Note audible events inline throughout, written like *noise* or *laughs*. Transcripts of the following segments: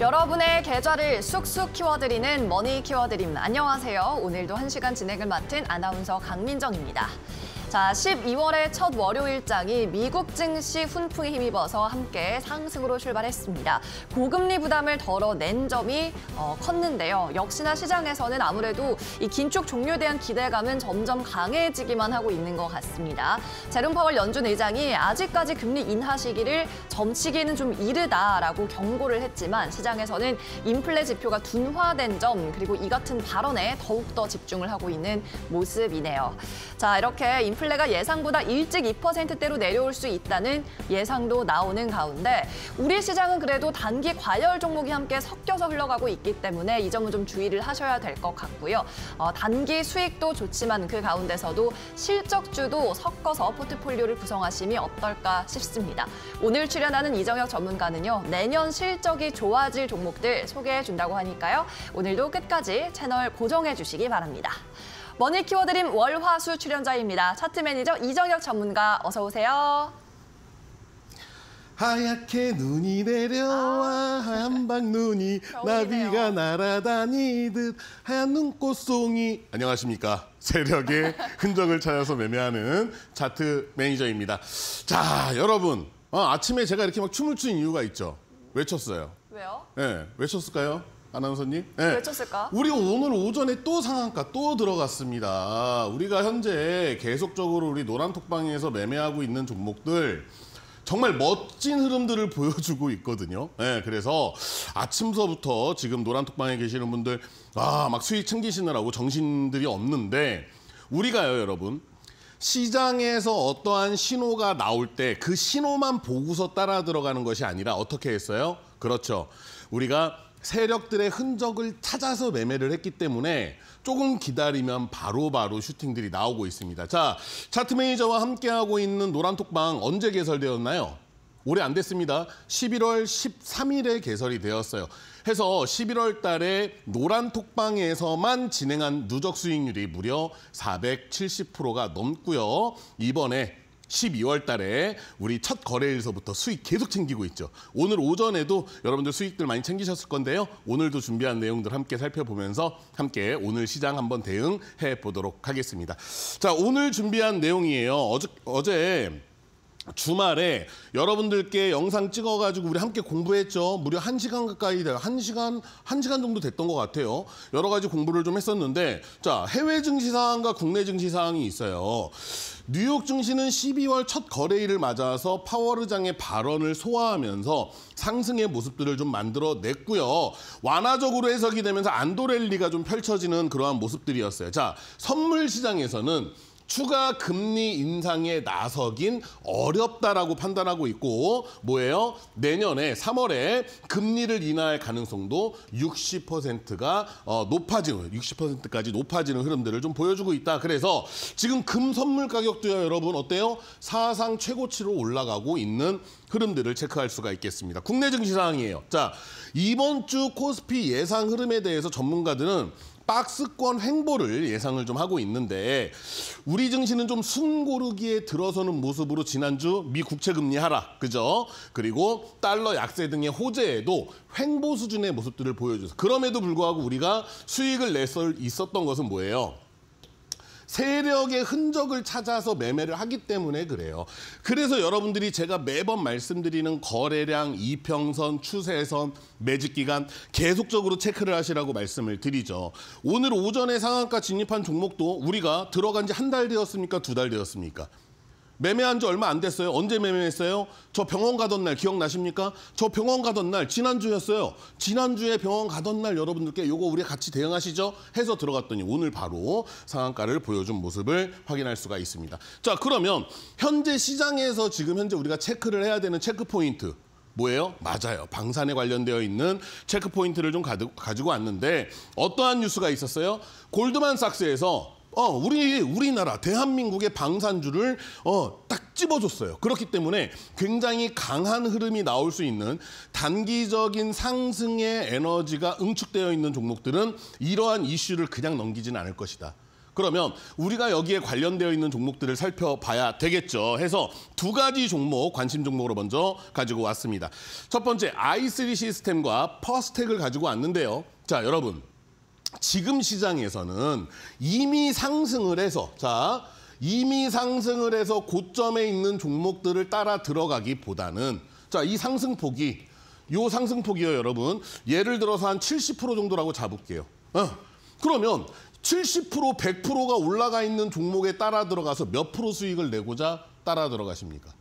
여러분의 계좌를 쑥쑥 키워드리는 머니 키워드림 안녕하세요. 오늘도 한시간 진행을 맡은 아나운서 강민정입니다. 자, 12월의 첫 월요일장이 미국 증시 훈풍에 힘입어서 함께 상승으로 출발했습니다. 고금리 부담을 덜어낸 점이 어, 컸는데요. 역시나 시장에서는 아무래도 이 긴축 종료에 대한 기대감은 점점 강해지기만 하고 있는 것 같습니다. 제롬 파월 연준 의장이 아직까지 금리 인하 시기를 점치기는 좀 이르다라고 경고를 했지만 시장에서는 인플레 지표가 둔화된 점 그리고 이 같은 발언에 더욱더 집중을 하고 있는 모습이네요. 자, 이렇게 인플레가 예상보다 일찍 2%대로 내려올 수 있다는 예상도 나오는 가운데 우리 시장은 그래도 단기 과열 종목이 함께 섞여서 흘러가고 있기 때문에 이 점은 좀 주의를 하셔야 될 것 같고요. 어, 단기 수익도 좋지만 그 가운데서도 실적주도 섞어서 포트폴리오를 구성하심이 어떨까 싶습니다. 오늘 출연하는 이정혁 전문가는요. 내년 실적이 좋아질 종목들 소개해 준다고 하니까요. 오늘도 끝까지 채널 고정해 주시기 바랍니다. 머니 키워드림 월화수 출연자입니다. 차트 매니저 이정혁 전문가 어서 오세요. 하얗게 눈이 내려와 아, 하얀 방 눈이 나비가 날아다니듯 하얀 눈꽃송이 안녕하십니까 세력의 *laughs* 흔적을 찾아서 매매하는 차트 매니저입니다 자 여러분 어, 아침에 제가 이렇게 막 춤을 추는 이유가 있죠 외쳤어요 왜요? 네, 외쳤을까요? 아나운서님. 네. 왜 쳤을까? 우리 오늘 오전에 또 상한가 또 들어갔습니다. 우리가 현재 계속적으로 우리 노란톡방에서 매매하고 있는 종목들 정말 멋진 흐름들을 *laughs* 보여주고 있거든요. 네, 그래서 아침서부터 지금 노란톡방에 계시는 분들 아, 막 수익 챙기시느라고 정신들이 없는데 우리가요, 여러분. 시장에서 어떠한 신호가 나올 때 그 신호만 보고서 따라 들어가는 것이 아니라 어떻게 했어요? 그렇죠. 우리가 세력들의 흔적을 찾아서 매매를 했기 때문에 조금 기다리면 바로바로 바로 슈팅들이 나오고 있습니다. 자, 차트 매니저와 함께하고 있는 노란톡방 언제 개설되었나요? 올해 안 됐습니다. 11월 13일에 개설이 되었어요. 해서 11월 달에 노란 톡방에서만 진행한 누적 수익률이 무려 470%가 넘고요. 이번에 12월 달에 우리 첫 거래일서부터 수익 계속 챙기고 있죠. 오늘 오전에도 여러분들 수익들 많이 챙기셨을 건데요. 오늘도 준비한 내용들 함께 살펴보면서 함께 오늘 시장 한번 대응해 보도록 하겠습니다. 자, 오늘 준비한 내용이에요. 어저, 어제 주말에 여러분들께 영상 찍어가지고 우리 함께 공부했죠. 무려 한시간 가까이 돼요. 한시간한시간 정도 됐던 것 같아요. 여러 가지 공부를 좀 했었는데 자 해외 증시사항과 국내 증시사항이 있어요. 뉴욕 증시는 12월 첫 거래일을 맞아서 파월의장의 발언을 소화하면서 상승의 모습들을 좀 만들어냈고요. 완화적으로 해석이 되면서 안도랠리가 좀 펼쳐지는 그러한 모습들이었어요. 자, 선물 시장에서는 추가 금리 인상에 나서긴 어렵다라고 판단하고 있고 뭐예요? 내년에 3월에 금리를 인하할 가능성도 60%가 어, 높아지는 60%까지 높아지는 흐름들을 좀 보여주고 있다. 그래서 지금 금 선물 가격도요, 여러분 어때요? 사상 최고치로 올라가고 있는 흐름들을 체크할 수가 있겠습니다. 국내 증시 상황이에요. 자, 이번 주 코스피 예상 흐름에 대해서 전문가들은 박스권 횡보를 예상을 좀 하고 있는데 우리 증시는 좀 숨고르기에 들어서는 모습으로 지난주 미 국채 금리 하락, 그죠? 그리고 달러 약세 등의 호재에도 횡보 수준의 모습들을 보여줘서 그럼에도 불구하고 우리가 수익을 냈을 있었던 것은 뭐예요? 세력의 흔적을 찾아서 매매를 하기 때문에 그래요. 그래서 여러분들이 제가 매번 말씀드리는 거래량, 이평선, 추세선, 매직기간 계속적으로 체크를 하시라고 말씀을 드리죠. 오늘 오전에 상한가 진입한 종목도 우리가 들어간 지 한 달 되었습니까? 두 달 되었습니까? 매매한 지 얼마 안 됐어요. 언제 매매했어요? 저 병원 가던 날 기억나십니까? 저 병원 가던 날 지난주였어요. 지난주에 병원 가던 날 여러분들께 이거 우리 같이 대응하시죠? 해서 들어갔더니 오늘 바로 상한가를 보여준 모습을 확인할 수가 있습니다. 자 그러면 현재 시장에서 지금 현재 우리가 체크를 해야 되는 체크 포인트 뭐예요? 맞아요. 방산에 관련되어 있는 체크포인트를 좀 가지고 왔는데 어떠한 뉴스가 있었어요? 골드만삭스에서 어, 우리, 우리나라, 대한민국의 방산주를, 어, 딱 집어줬어요. 그렇기 때문에 굉장히 강한 흐름이 나올 수 있는 단기적인 상승의 에너지가 응축되어 있는 종목들은 이러한 이슈를 그냥 넘기진 않을 것이다. 그러면 우리가 여기에 관련되어 있는 종목들을 살펴봐야 되겠죠. 해서 두 가지 종목, 관심 종목으로 먼저 가지고 왔습니다. 첫 번째, i3 시스템과 퍼스텍을 가지고 왔는데요. 자, 여러분. 지금 시장에서는 이미 상승을 해서 자 이미 상승을 해서 고점에 있는 종목들을 따라 들어가기보다는 자이 상승폭이 요 상승폭이요 여러분 예를 들어서 한 70% 정도라고 잡을게요. 어, 그러면 70% 100%가 올라가 있는 종목에 따라 들어가서 몇 프로 수익을 내고자 따라 들어가십니까?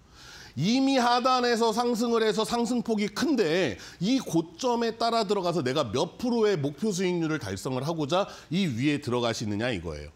이미 하단에서 상승을 해서 상승폭이 큰데 이 고점에 따라 들어가서 내가 몇 프로의 목표 수익률을 달성을 하고자 이 위에 들어가시느냐 이거예요.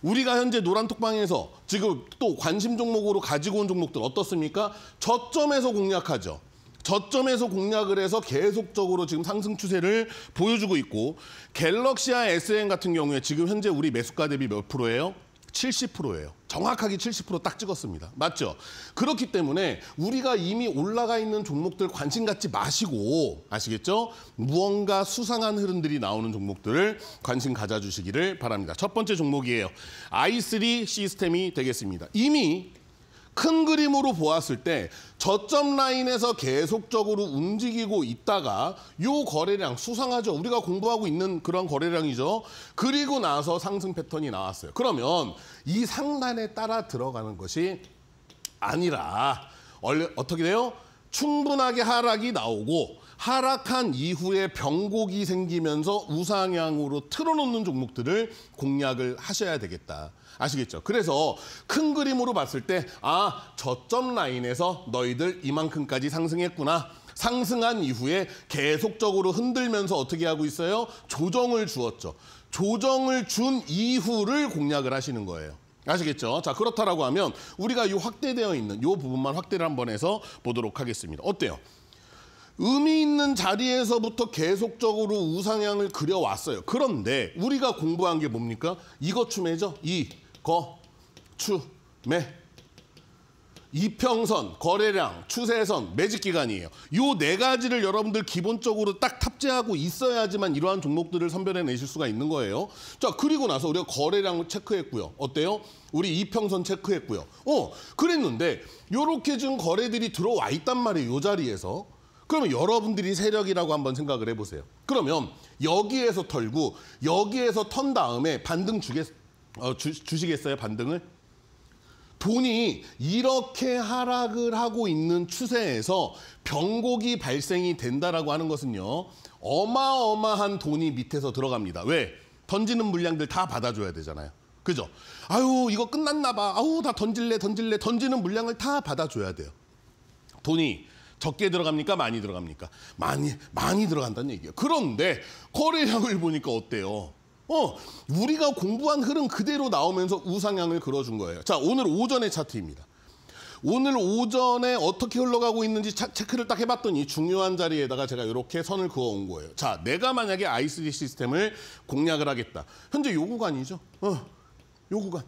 우리가 현재 노란 톡방에서 지금 또 관심 종목으로 가지고 온 종목들 어떻습니까? 저점에서 공략하죠. 저점에서 공략을 해서 계속적으로 지금 상승 추세를 보여주고 있고 갤럭시아 SN 같은 경우에 지금 현재 우리 매수가 대비 몇 프로예요? 70%예요. 정확하게 70%딱 찍었습니다. 맞죠? 그렇기 때문에 우리가 이미 올라가 있는 종목들 관심 갖지 마시고 아시겠죠? 무언가 수상한 흐름들이 나오는 종목들을 관심 가져주시기를 바랍니다. 첫 번째 종목이에요. i3 시스템이 되겠습니다. 이미 큰 그림으로 보았을 때 저점 라인에서 계속적으로 움직이고 있다가 요 거래량 수상하죠. 우리가 공부하고 있는 그런 거래량이죠. 그리고 나서 상승 패턴이 나왔어요. 그러면 이 상단에 따라 들어가는 것이 아니라 어떻게 돼요? 충분하게 하락이 나오고 하락한 이후에 병곡이 생기면서 우상향으로 틀어놓는 종목들을 공략을 하셔야 되겠다. 아시겠죠? 그래서 큰 그림으로 봤을 때 아, 저점 라인에서 너희들 이만큼까지 상승했구나. 상승한 이후에 계속적으로 흔들면서 어떻게 하고 있어요? 조정을 주었죠. 조정을 준 이후를 공략을 하시는 거예요. 아시겠죠? 자 그렇다라고 하면 우리가 이 확대되어 있는 이 부분만 확대를 한번 해서 보도록 하겠습니다. 어때요? 의미 있는 자리에서부터 계속적으로 우상향을 그려왔어요. 그런데 우리가 공부한 게 뭡니까? 이거춤매죠 이, 거, 추, 매. 이평선, 거래량, 추세선, 매직 기간이에요. 요 네 가지를 여러분들 기본적으로 딱 탑재하고 있어야지만 이러한 종목들을 선별해내실 수가 있는 거예요. 자, 그리고 나서 우리가 거래량을 체크했고요. 어때요? 우리 이평선 체크했고요. 어, 그랬는데 요렇게 지금 거래들이 들어와 있단 말이에요. 요 자리에서. 그러면 여러분들이 세력이라고 한번 생각을 해보세요. 그러면 여기에서 털고 여기에서 턴 다음에 반등 주겠, 어, 주, 주시겠어요? 반등을? 돈이 이렇게 하락을 하고 있는 추세에서 병곡이 발생이 된다라고 하는 것은요. 어마어마한 돈이 밑에서 들어갑니다. 왜? 던지는 물량들 다 받아줘야 되잖아요. 그죠? 아유 이거 끝났나 봐. 아우 다 던질래 던질래 던지는 물량을 다 받아줘야 돼요. 돈이 적게 들어갑니까? 많이 들어갑니까? 많이 많이 들어간다는 얘기예요. 그런데 거래량을 보니까 어때요? 어, 우리가 공부한 흐름 그대로 나오면서 우상향을 그려준 거예요. 자, 오늘 오전의 차트입니다. 오늘 오전에 어떻게 흘러가고 있는지 체크를 딱 해봤더니 중요한 자리에다가 제가 이렇게 선을 그어온 거예요. 자, 내가 만약에 ICD 시스템을 공략을 하겠다. 현재 요 구간이죠. 어, 요 구간.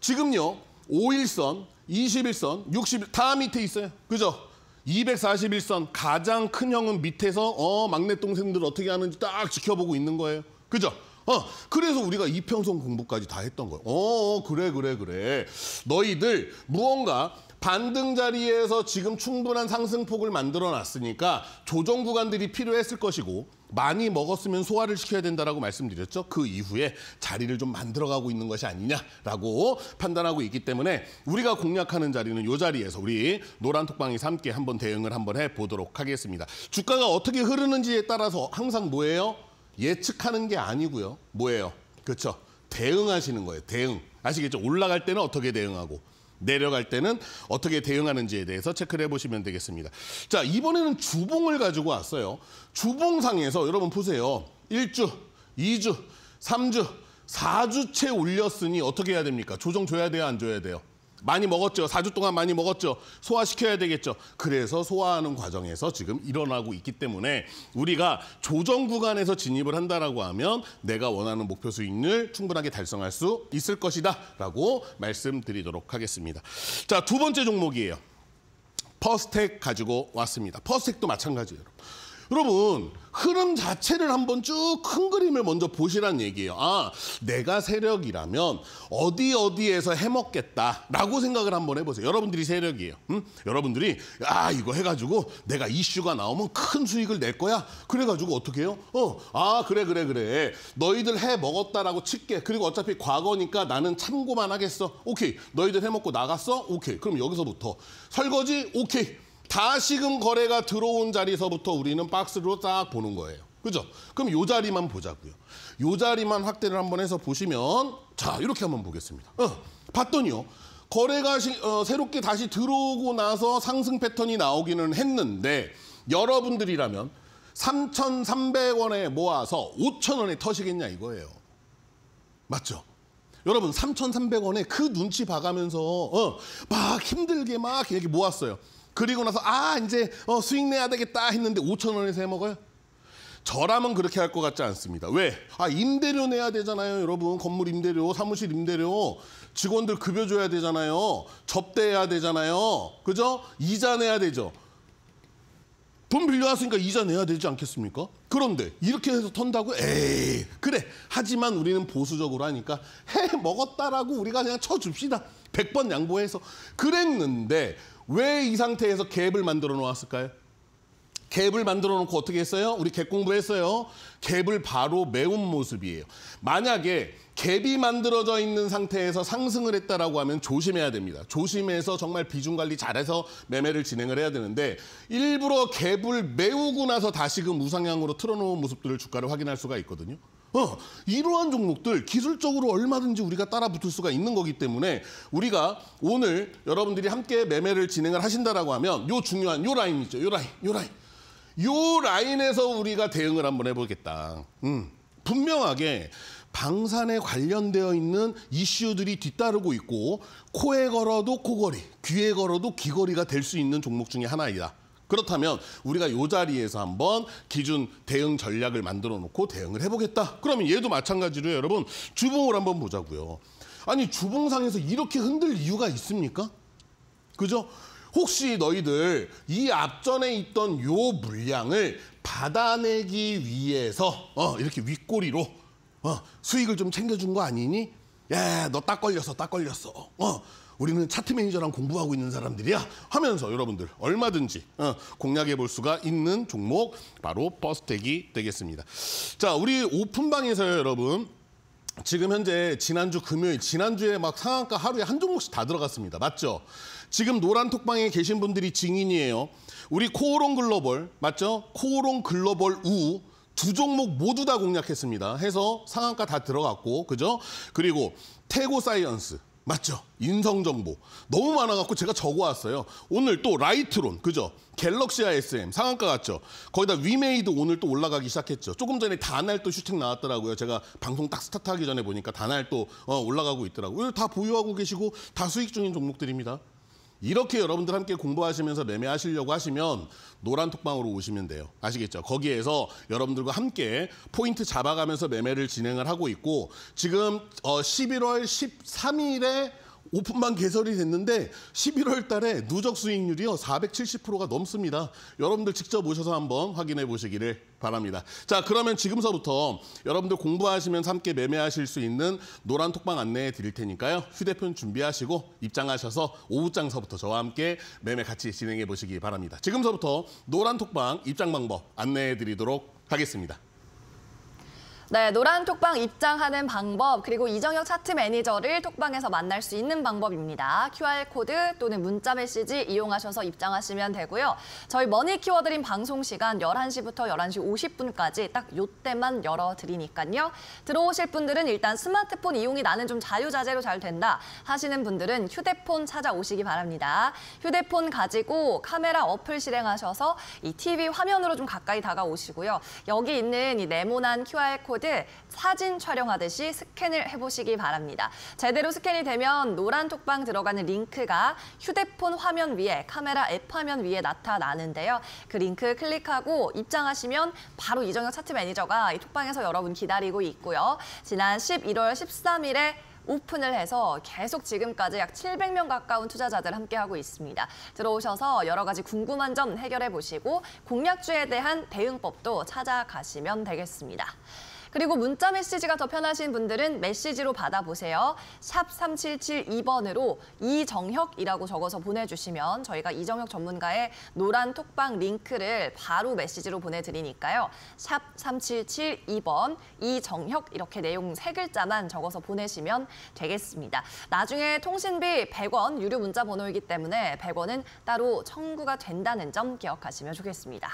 지금요, 5일선, 21선, 60일, 다 밑에 있어요. 그죠? 241선 가장 큰 형은 밑에서 어 막내 동생들 어떻게 하는지 딱 지켜보고 있는 거예요. 그죠? 어, 그래서 우리가 이평선 공부까지 다 했던 거예요. 어, 어 그래, 그래, 그래. 너희들 무언가 반등 자리에서 지금 충분한 상승폭을 만들어 놨으니까 조정 구간들이 필요했을 것이고 많이 먹었으면 소화를 시켜야 된다라고 말씀드렸죠. 그 이후에 자리를 좀 만들어가고 있는 것이 아니냐라고 판단하고 있기 때문에 우리가 공략하는 자리는 이 자리에서 우리 노란톡방에서 함께 한번 대응을 한번 해보도록 하겠습니다. 주가가 어떻게 흐르는지에 따라서 항상 뭐예요? 예측하는 게 아니고요. 뭐예요? 그렇죠. 대응하시는 거예요. 대응. 아시겠죠? 올라갈 때는 어떻게 대응하고 내려갈 때는 어떻게 대응하는지에 대해서 체크를 해보시면 되겠습니다. 자, 이번에는 주봉을 가지고 왔어요. 주봉상에서 여러분 보세요. 1주, 2주, 3주, 4주채 올렸으니 어떻게 해야 됩니까? 조정 줘야 돼요, 안 줘야 돼요? 많이 먹었죠. 4주 동안 많이 먹었죠. 소화시켜야 되겠죠. 그래서 소화하는 과정에서 지금 일어나고 있기 때문에 우리가 조정 구간에서 진입을 한다라고 하면 내가 원하는 목표 수익률 충분하게 달성할 수 있을 것이다 라고 말씀드리도록 하겠습니다. 자, 두 번째 종목이에요. 퍼스텍 가지고 왔습니다. 퍼스텍도 마찬가지예요. 여러분 흐름 자체를 한번 쭉 큰 그림을 먼저 보시란 얘기예요. 아, 내가 세력이라면 어디 어디에서 해먹겠다라고 생각을 한번 해보세요. 여러분들이 세력이에요. 응? 음? 여러분들이 아 이거 해가지고 내가 이슈가 나오면 큰 수익을 낼 거야. 그래가지고 어떻게 해요? 어, 아 그래 그래 그래. 너희들 해먹었다라고 칠게. 그리고 어차피 과거니까 나는 참고만 하겠어. 오케이. 너희들 해먹고 나갔어? 오케이. 그럼 여기서부터 설거지? 오케이. 다시금 거래가 들어온 자리서부터 우리는 박스로 딱 보는 거예요. 그죠? 그럼 이 자리만 보자고요. 이 자리만 확대를 한번 해서 보시면 자 이렇게 한번 보겠습니다. 어, 봤더니요. 거래가 시, 어, 새롭게 다시 들어오고 나서 상승 패턴이 나오기는 했는데 여러분들이라면 3,300원에 모아서 5,000원에 터시겠냐 이거예요. 맞죠? 여러분 3,300원에 그 눈치 봐가면서 어, 막 힘들게 막 이렇게 모았어요. 그리고 나서 아 이제 어, 수익 내야 되겠다 했는데 5천 원에서 해먹어요? 저라면 그렇게 할 것 같지 않습니다. 왜? 아 임대료 내야 되잖아요 여러분. 건물 임대료, 사무실 임대료, 직원들 급여 줘야 되잖아요. 접대해야 되잖아요. 그죠? 이자 내야 되죠. 돈 빌려왔으니까 이자 내야 되지 않겠습니까? 그런데 이렇게 해서 턴다고? 에이 그래 하지만 우리는 보수적으로 하니까 해 먹었다라고 우리가 그냥 쳐줍시다. 100번 양보해서 그랬는데 왜이 상태에서 갭을 만들어 놓았을까요? 갭을 만들어 놓고 어떻게 했어요? 우리 갭 공부했어요. 갭을 바로 메운 모습이에요. 만약에 갭이 만들어져 있는 상태에서 상승을 했다라고 하면 조심해야 됩니다. 조심해서 정말 비중 관리 잘해서 매매를 진행을 해야 되는데 일부러 갭을 메우고 나서 다시금 우상향으로 틀어놓은 모습들을 주가를 확인할 수가 있거든요. 어, 이러한 종목들 기술적으로 얼마든지 우리가 따라 붙을 수가 있는 거기 때문에 우리가 오늘 여러분들이 함께 매매를 진행을 하신다라고 하면 요 중요한 요 라인 있죠. 요 라인, 요 라인. 요 라인에서 우리가 대응을 한번 해보겠다. 음, 분명하게 방산에 관련되어 있는 이슈들이 뒤따르고 있고 코에 걸어도 코걸이, 귀에 걸어도 귀걸이가 될 수 있는 종목 중의 하나이다. 그렇다면 우리가 이 자리에서 한번 기준 대응 전략을 만들어 놓고 대응을 해보겠다. 그러면 얘도 마찬가지로 여러분 주봉을 한번 보자고요. 아니 주봉상에서 이렇게 흔들 이유가 있습니까? 그죠? 혹시 너희들 이 앞전에 있던 요 물량을 받아내기 위해서 어, 이렇게 윗꼬리로 어, 수익을 좀 챙겨준 거 아니니? 야, 너 딱 걸렸어, 딱 걸렸어. 어, 우리는 차트 매니저랑 공부하고 있는 사람들이야 하면서 여러분들 얼마든지 어, 공략해 볼 수가 있는 종목 바로 버스텍이 되겠습니다. 자, 우리 오픈방에서요, 여러분. 지금 현재 지난주 금요일, 지난주에 막 상한가 하루에 한 종목씩 다 들어갔습니다. 맞죠? 지금 노란 톡방에 계신 분들이 증인이에요. 우리 코오롱 글로벌, 맞죠? 코오롱 글로벌 우, 두 종목 모두 다 공략했습니다. 해서 상한가 다 들어갔고, 그죠? 그리고 태고 사이언스, 맞죠? 인성 정보 너무 많아갖고 제가 적어왔어요. 오늘 또 라이트론 그죠? 갤럭시 ISM 상한가 같죠 거기다 위메이드 오늘 또 올라가기 시작했죠. 조금 전에 다날 또 슈팅 나왔더라고요. 제가 방송 딱 스타트하기 전에 보니까 다날 또 어, 올라가고 있더라고요. 다 보유하고 계시고 다 수익 중인 종목들입니다. 이렇게 여러분들 함께 공부하시면서 매매하시려고 하시면 노란톡방으로 오시면 돼요. 아시겠죠? 거기에서 여러분들과 함께 포인트 잡아가면서 매매를 진행을 하고 있고 지금 어 11월 13일에 오픈만 개설이 됐는데 11월 달에 누적 수익률이요 470%가 넘습니다. 여러분들 직접 오셔서 한번 확인해 보시기를 바랍니다. 자 그러면 지금서부터 여러분들 공부하시면 함께 매매하실 수 있는 노란 톡방 안내해 드릴 테니까요. 휴대폰 준비하시고 입장하셔서 오후장서부터 저와 함께 매매 같이 진행해 보시기 바랍니다. 지금서부터 노란 톡방 입장 방법 안내해 드리도록 하겠습니다. 네, 노란 톡방 입장하는 방법 그리고 이정혁 차트 매니저를 톡방에서 만날 수 있는 방법입니다. QR 코드 또는 문자 메시지 이용하셔서 입장하시면 되고요. 저희 머니 키워드린 방송 시간 11시부터 11시 50분까지 딱 요때만 열어드리니까요. 들어오실 분들은 일단 스마트폰 이용이 나는 좀 자유자재로 잘 된다 하시는 분들은 휴대폰 찾아오시기 바랍니다. 휴대폰 가지고 카메라 어플 실행하셔서 이 TV 화면으로 좀 가까이 다가오시고요. 여기 있는 이 네모난 QR 코드 코드 사진 촬영하듯이 스캔을 해보시기 바랍니다. 제대로 스캔이 되면 노란 톡방 들어가는 링크가 휴대폰 화면 위에 카메라 앱 화면 위에 나타나는데요. 그 링크 클릭하고 입장하시면 바로 이정혁 차트 매니저가 이 톡방에서 여러분 기다리고 있고요. 지난 11월 13일에 오픈을 해서 계속 지금까지 약 700명 가까운 투자자들 함께하고 있습니다. 들어오셔서 여러 가지 궁금한 점 해결해 보시고 공략주에 대한 대응법도 찾아가시면 되겠습니다. 그리고 문자 메시지가 더 편하신 분들은 메시지로 받아보세요. 샵 3772번으로 이정혁이라고 적어서 보내주시면 저희가 이정혁 전문가의 노란 톡방 링크를 바로 메시지로 보내드리니까요. 샵 3772번 이정혁 이렇게 내용 세 글자만 적어서 보내시면 되겠습니다. 나중에 통신비 100원 유료 문자 번호이기 때문에 100원은 따로 청구가 된다는 점 기억하시면 좋겠습니다.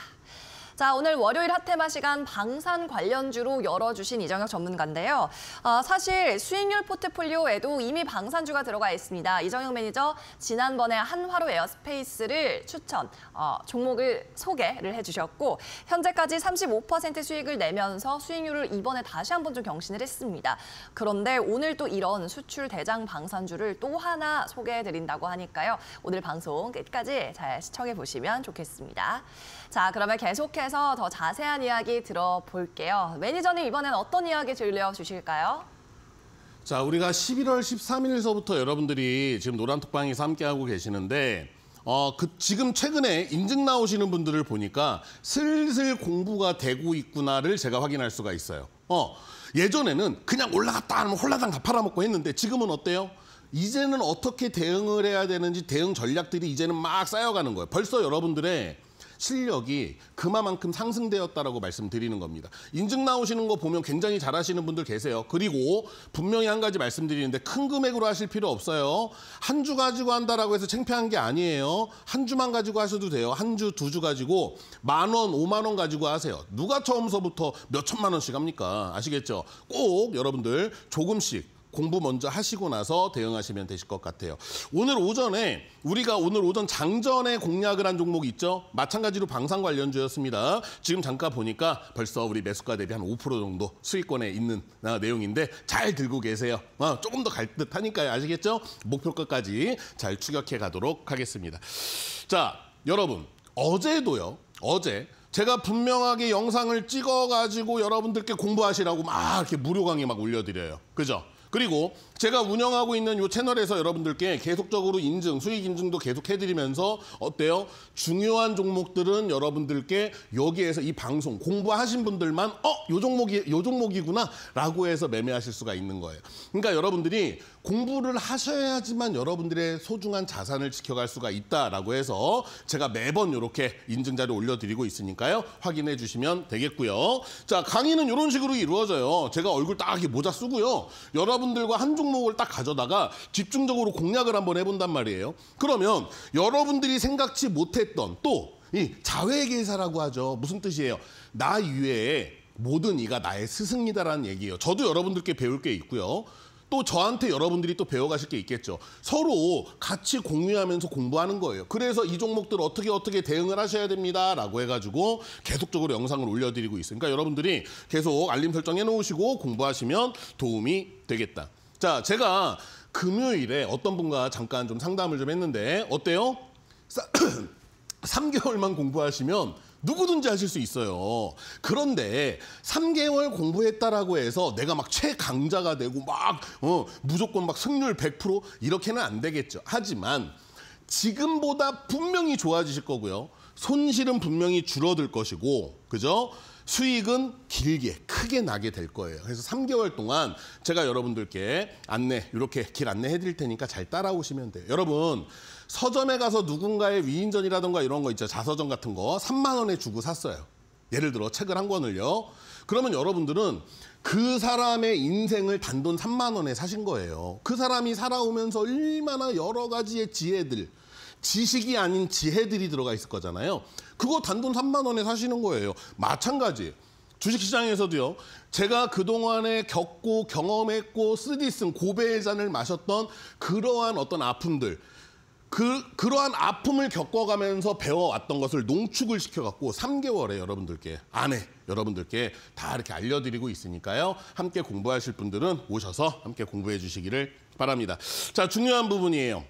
자, 오늘 월요일 핫테마 시간 방산 관련주로 열어주신 이정혁 전문가인데요. 아, 사실 수익률 포트폴리오에도 이미 방산주가 들어가 있습니다. 이정혁 매니저, 지난번에 한화로 에어스페이스를 추천, 어, 종목을 소개를 해주셨고 현재까지 35% 수익을 내면서 수익률을 이번에 다시 한번 좀 경신을 했습니다. 그런데 오늘 또 이런 수출 대장 방산주를 또 하나 소개해드린다고 하니까요. 오늘 방송 끝까지 잘 시청해보시면 좋겠습니다. 자, 그러면 계속해서 코서더 자세한 이야기 들어볼게요. 매니저님 이번엔 어떤 이야기 들려주실까요? 자, 우리가 11월 13일서부터 여러분들이 지금 노란톡방에서 함께하고 계시는데 어, 그, 지금 최근에 인증 나오시는 분들을 보니까 슬슬 공부가 되고 있구나를 제가 확인할 수가 있어요. 어, 예전에는 그냥 올라갔다 하면 홀라당 다 팔아먹고 했는데 지금은 어때요? 이제는 어떻게 대응을 해야 되는지 대응 전략들이 이제는 막 쌓여가는 거예요. 벌써 여러분들의 실력이 그만큼 마 상승되었다라고 말씀드리는 겁니다. 인증 나오시는 거 보면 굉장히 잘하시는 분들 계세요. 그리고 분명히 한 가지 말씀드리는데 큰 금액으로 하실 필요 없어요. 한 주 가지고 한다라고 해서 창피한 게 아니에요. 한 주만 가지고 하셔도 돼요. 한 주, 두 주 가지고 만 원, 오만 원 가지고 하세요. 누가 처음서부터 몇 천만 원씩 합니까? 아시겠죠? 꼭 여러분들 조금씩 공부 먼저 하시고 나서 대응하시면 되실 것 같아요. 오늘 오전에 우리가 오늘 오전 장전에 공략을 한 종목 있죠? 마찬가지로 방산 관련주였습니다. 지금 잠깐 보니까 벌써 우리 매수가 대비 한 5% 정도 수익권에 있는 아, 내용인데 잘 들고 계세요. 아, 조금 더 갈 듯하니까요. 아시겠죠? 목표가까지 잘 추격해 가도록 하겠습니다. 자, 여러분 어제도요. 어제 제가 분명하게 영상을 찍어가지고 여러분들께 공부하시라고 막 이렇게 무료 강의 막 올려드려요. 그죠? 그리고 제가 운영하고 있는 요 채널에서 여러분들께 계속적으로 인증, 수익 인증도 계속 해드리면서 어때요? 중요한 종목들은 여러분들께 여기에서 이 방송 공부하신 분들만 어? 요 종목이, 요 종목이구나 라고 해서 매매하실 수가 있는 거예요. 그러니까 여러분들이 공부를 하셔야지만 여러분들의 소중한 자산을 지켜갈 수가 있다라고 해서 제가 매번 이렇게 인증자료 올려드리고 있으니까요. 확인해 주시면 되겠고요. 자, 강의는 이런 식으로 이루어져요. 제가 얼굴 딱 모자 쓰고요. 여러분 여러분들과 한 종목을 딱 가져다가 집중적으로 공략을 한번 해본단 말이에요. 그러면 여러분들이 생각지 못했던 또 이 자회계사라고 하죠. 무슨 뜻이에요? 나 이외에 모든 이가 나의 스승이다라는 얘기예요. 저도 여러분들께 배울 게 있고요. 또 저한테 여러분들이 또 배워가실 게 있겠죠. 서로 같이 공유하면서 공부하는 거예요. 그래서 이 종목들 어떻게 어떻게 대응을 하셔야 됩니다라고 해가지고 계속적으로 영상을 올려드리고 있으니까 그러니까 여러분들이 계속 알림 설정 해놓으시고 공부하시면 도움이 되겠다. 자, 제가 금요일에 어떤 분과 잠깐 좀 상담을 좀 했는데 어때요? 3개월만 *clears throat* 공부하시면 누구든지 하실 수 있어요. 그런데 3개월 공부했다라고 해서 내가 막 최강자가 되고 막 어, 무조건 막 승률 100% 이렇게는 안 되겠죠. 하지만 지금보다 분명히 좋아지실 거고요. 손실은 분명히 줄어들 것이고 그죠? 수익은 길게 크게 나게 될 거예요. 그래서 3개월 동안 제가 여러분들께 안내 이렇게 길 안내해 드릴 테니까 잘 따라오시면 돼요. 여러분 서점에 가서 누군가의 위인전이라든가 이런 거 있죠. 자서전 같은 거 3만 원에 주고 샀어요. 예를 들어 책을 한 권을요. 그러면 여러분들은 그 사람의 인생을 단돈 3만 원에 사신 거예요. 그 사람이 살아오면서 얼마나 여러 가지의 지혜들, 지식이 아닌 지혜들이 들어가 있을 거잖아요. 그거 단돈 3만 원에 사시는 거예요. 마찬가지. 주식시장에서도요. 제가 그동안에 겪고 경험했고 쓰디 쓴 고배의 잔을 마셨던 그러한 어떤 아픔들 그, 그러한 아픔을 겪어가면서 배워왔던 것을 농축을 시켜갖고 3개월에 여러분들께 안에 여러분들께 다 이렇게 알려드리고 있으니까요. 함께 공부하실 분들은 오셔서 함께 공부해 주시기를 바랍니다. 자 중요한 부분이에요.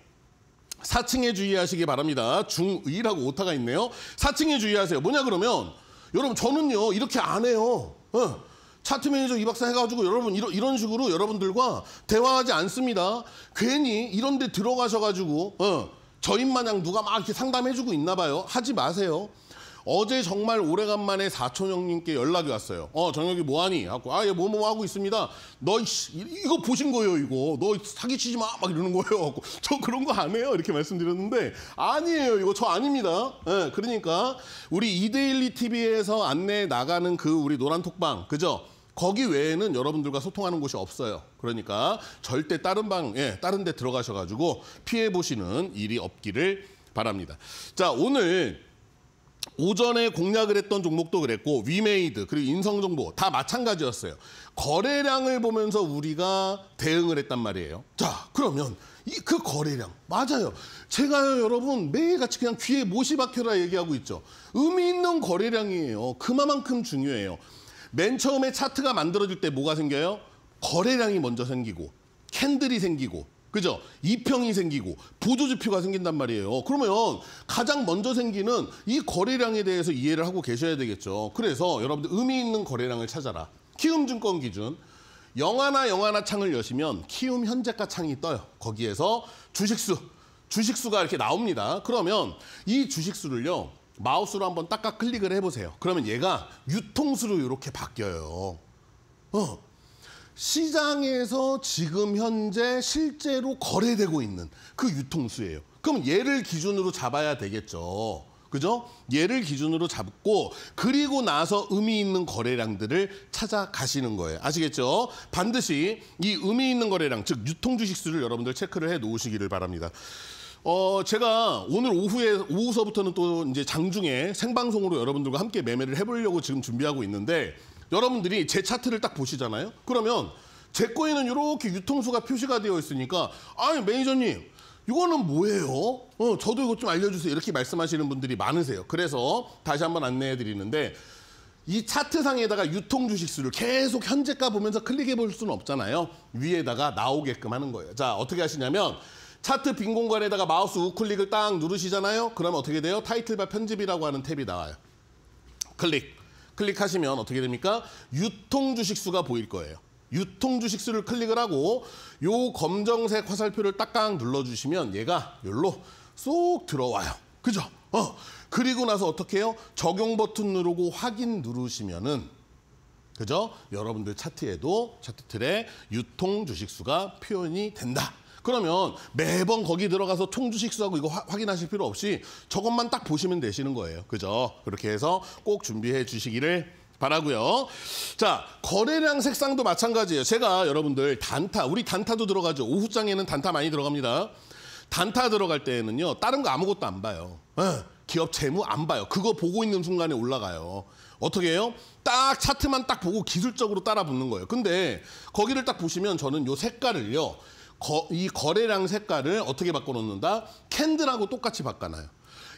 4층에 주의하시기 바랍니다. 중의라고 오타가 있네요. 4층에 주의하세요. 뭐냐 그러면 여러분 저는요 이렇게 안 해요. 어. 차트 매니저 이 박사 해가지고 여러분 이런, 이런 식으로 여러분들과 대화하지 않습니다. 괜히 이런 데 들어가셔가지고 어, 저인 마냥 누가 막 이렇게 상담해주고 있나 봐요. 하지 마세요. 어제 정말 오래간만에 사촌 형님께 연락이 왔어요. 어, 정혁이 뭐하니? 하고 아, 얘뭐뭐 예, 뭐 하고 있습니다. 너 씨, 이거 보신 거예요, 이거. 너 사기치지 마. 막 이러는 거예요. 하고 *laughs* 저 그런 거 안 해요. 이렇게 말씀드렸는데 아니에요. 이거 저 아닙니다. 예, 그러니까 우리 이데일리 TV에서 안내 나가는 그 우리 노란 톡방. 그죠? 거기 외에는 여러분들과 소통하는 곳이 없어요. 그러니까 절대 다른 방, 예, 다른 데 들어가셔가지고 피해보시는 일이 없기를 바랍니다. 자, 오늘 오전에 공략을 했던 종목도 그랬고 위메이드 그리고 인성정보 다 마찬가지였어요. 거래량을 보면서 우리가 대응을 했단 말이에요. 자 그러면 이 그 거래량 맞아요. 제가요 여러분 매일같이 그냥 귀에 못이 박혀라 얘기하고 있죠. 의미 있는 거래량이에요. 그만큼 중요해요. 맨 처음에 차트가 만들어질 때 뭐가 생겨요? 거래량이 먼저 생기고 캔들이 생기고 그죠? 이평이 생기고 보조지표가 생긴단 말이에요. 그러면 가장 먼저 생기는 이 거래량에 대해서 이해를 하고 계셔야 되겠죠. 그래서 여러분들 의미 있는 거래량을 찾아라. 키움증권 기준 영화나영화나 창을 여시면 키움 현재가 창이 떠요. 거기에서 주식수, 주식수가 이렇게 나옵니다. 그러면 이 주식수를요. 마우스로 한번 딱딱 클릭을 해보세요. 그러면 얘가 유통수로 이렇게 바뀌어요. 어, 시장에서 지금 현재 실제로 거래되고 있는 그 유통수예요. 그럼 얘를 기준으로 잡아야 되겠죠. 그죠? 얘를 기준으로 잡고 그리고 나서 의미 있는 거래량들을 찾아가시는 거예요. 아시겠죠? 반드시 이 의미 있는 거래량, 즉 유통 주식수를 여러분들 체크를 해 놓으시기를 바랍니다. 어, 제가 오늘 오후에, 오후서부터는 또 이제 장중에 생방송으로 여러분들과 함께 매매를 해보려고 지금 준비하고 있는데 여러분들이 제 차트를 딱 보시잖아요. 그러면 제 거에는 이렇게 유통수가 표시가 되어 있으니까 아니 매니저님 이거는 뭐예요? 어, 저도 이거 좀 알려주세요. 이렇게 말씀하시는 분들이 많으세요. 그래서 다시 한번 안내해 드리는데 이 차트상에다가 유통 주식수를 계속 현재가 보면서 클릭해 볼 수는 없잖아요. 위에다가 나오게끔 하는 거예요. 자, 어떻게 하시냐면 차트 빈 공간에다가 마우스 우클릭을 딱 누르시잖아요. 그러면 어떻게 돼요? 타이틀바 편집이라고 하는 탭이 나와요. 클릭. 클릭하시면 어떻게 됩니까? 유통 주식수가 보일 거예요. 유통 주식수를 클릭을 하고 요 검정색 화살표를 딱딱 눌러주시면 얘가 열로 쏙 들어와요. 그죠? 어. 그리고 나서 어떻게 해요? 적용 버튼 누르고 확인 누르시면은 그죠? 여러분들 차트에도 차트 틀에 유통 주식수가 표현이 된다. 그러면 매번 거기 들어가서 총주 식수하고 이거 화, 확인하실 필요 없이 저것만 딱 보시면 되시는 거예요. 그죠? 그렇게 해서 꼭 준비해 주시기를 바라고요. 자, 거래량 색상도 마찬가지예요. 제가 여러분들 단타, 우리 단타도 들어가죠. 오후장에는 단타 많이 들어갑니다. 단타 들어갈 때에는요. 다른 거 아무것도 안 봐요. 에, 예, 기업 재무 안 봐요. 그거 보고 있는 순간에 올라가요. 어떻게 해요? 딱 차트만 딱 보고 기술적으로 따라 붙는 거예요. 근데 거기를 딱 보시면 저는 요 색깔을요. 거, 이 거래량 색깔을 어떻게 바꿔놓는다? 캔들하고 똑같이 바꿔놔요.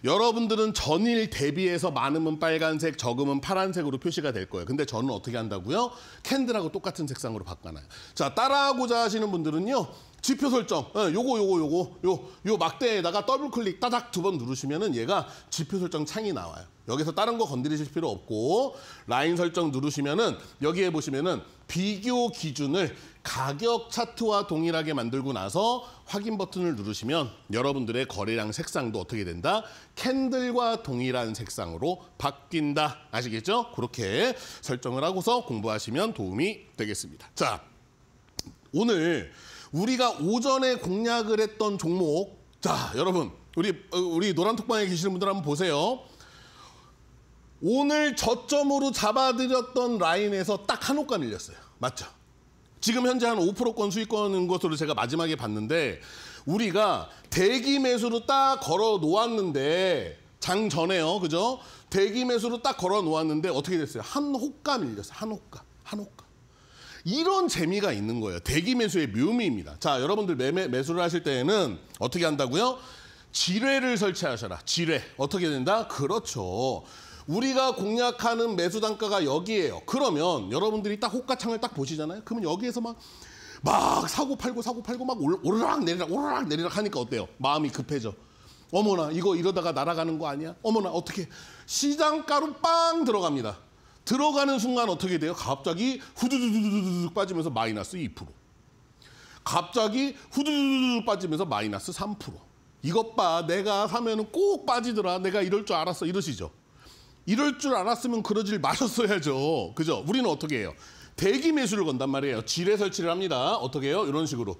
여러분들은 전일 대비해서 많으면 빨간색, 적으면 파란색으로 표시가 될 거예요. 근데 저는 어떻게 한다고요? 캔들하고 똑같은 색상으로 바꿔놔요. 자, 따라하고자 하시는 분들은요. 지표 설정, 어, 요거 요거 요거 요 요 막대에다가 더블 클릭 따닥 두 번 누르시면은 얘가 지표 설정 창이 나와요. 여기서 다른 거 건드리실 필요 없고 라인 설정 누르시면은 여기에 보시면은 비교 기준을 가격 차트와 동일하게 만들고 나서 확인 버튼을 누르시면 여러분들의 거래량 색상도 어떻게 된다? 캔들과 동일한 색상으로 바뀐다. 아시겠죠? 그렇게 설정을 하고서 공부하시면 도움이 되겠습니다. 자, 오늘 우리가 오전에 공략을 했던 종목 자, 여러분 우리 어, 우리 노란톡방에 계시는 분들 한번 보세요. 오늘 저점으로 잡아들였던 라인에서 딱 한 호가 밀렸어요. 맞죠? 지금 현재 한 5%권 수익권인 것으로 제가 마지막에 봤는데 우리가 대기 매수로 딱 걸어 놓았는데 장 전에요. 그죠? 대기 매수로 딱 걸어 놓았는데 어떻게 됐어요? 한 호가 밀렸어요. 한 호가. 한 호가. 이런 재미가 있는 거예요. 대기 매수의 묘미입니다. 자, 여러분들 매매, 매수를 하실 때에는 어떻게 한다고요? 지뢰를 설치하셔라. 지뢰. 어떻게 된다? 그렇죠. 우리가 공략하는 매수 단가가 여기에요. 그러면 여러분들이 딱 호가창을 딱 보시잖아요. 그러면 여기에서 막, 막 사고 팔고 사고 팔고 막 오르락 내리락 오르락 내리락 하니까 어때요? 마음이 급해져. 어머나 이거 이러다가 날아가는 거 아니야? 어머나 어떻게 시장가로 빵 들어갑니다. 들어가는 순간 어떻게 돼요? 갑자기 후두두두두두 빠지면서 마이너스 2%. 갑자기 후두두두두 빠지면서 마이너스 3%. 이것 봐 내가 사면은 꼭 빠지더라 내가 이럴 줄 알았어 이러시죠 이럴 줄 알았으면 그러질 마셨어야죠. 그죠? 우리는 어떻게 해요? 대기 매수를 건단 말이에요. 지뢰 설치를 합니다. 어떻게 해요? 이런 식으로.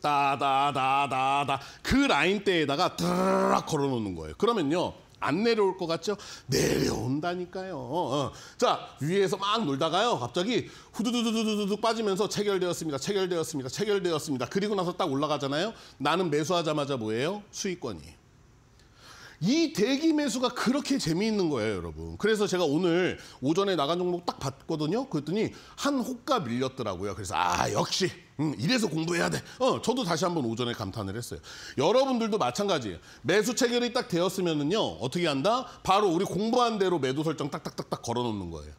따다다다다 그 라인대에다가 드락 걸어놓는 거예요. 그러면요. 안 내려올 것 같죠? 내려온다니까요. 어. 어. 자, 위에서 막 놀다가요. 갑자기 후두두두두두 빠지면서 체결되었습니다. 체결되었습니다. 체결되었습니다. 그리고 나서 딱 올라가잖아요. 나는 매수하자마자 뭐예요? 수익권이에요. 이 대기 매수가 그렇게 재미있는 거예요, 여러분. 그래서 제가 오늘 오전에 나간 종목 딱 봤거든요. 그랬더니 한 호가 밀렸더라고요. 그래서 아, 역시 음, 이래서 공부해야 돼. 어, 저도 다시 한번 오전에 감탄을 했어요. 여러분들도 마찬가지예요. 매수 체결이 딱 되었으면은요. 어떻게 한다? 바로 우리 공부한 대로 매도 설정 딱딱딱딱 걸어 놓는 거예요.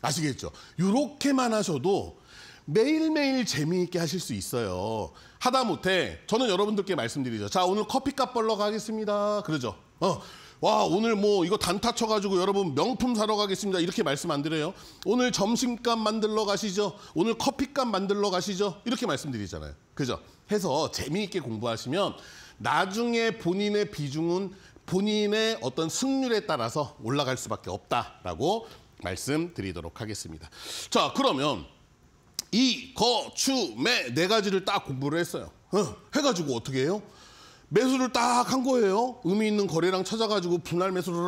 아시겠죠? 요렇게만 하셔도 매일매일 재미있게 하실 수 있어요. 하다못해 저는 여러분들께 말씀드리죠. 자, 오늘 커피값 벌러 가겠습니다. 그러죠. 어, 와 오늘 뭐 이거 단타 쳐가지고 여러분 명품 사러 가겠습니다 이렇게 말씀 안 드려요 오늘 점심값 만들러 가시죠 오늘 커피값 만들러 가시죠 이렇게 말씀드리잖아요 그죠 해서 재미있게 공부하시면 나중에 본인의 비중은 본인의 어떤 승률에 따라서 올라갈 수밖에 없다라고 말씀드리도록 하겠습니다 자 그러면 이 거추매 네 가지를 딱 공부를 했어요 어, 해가지고 어떻게 해요 매수를 딱 한 거예요. 의미 있는 거래량 찾아가지고 분할 매수를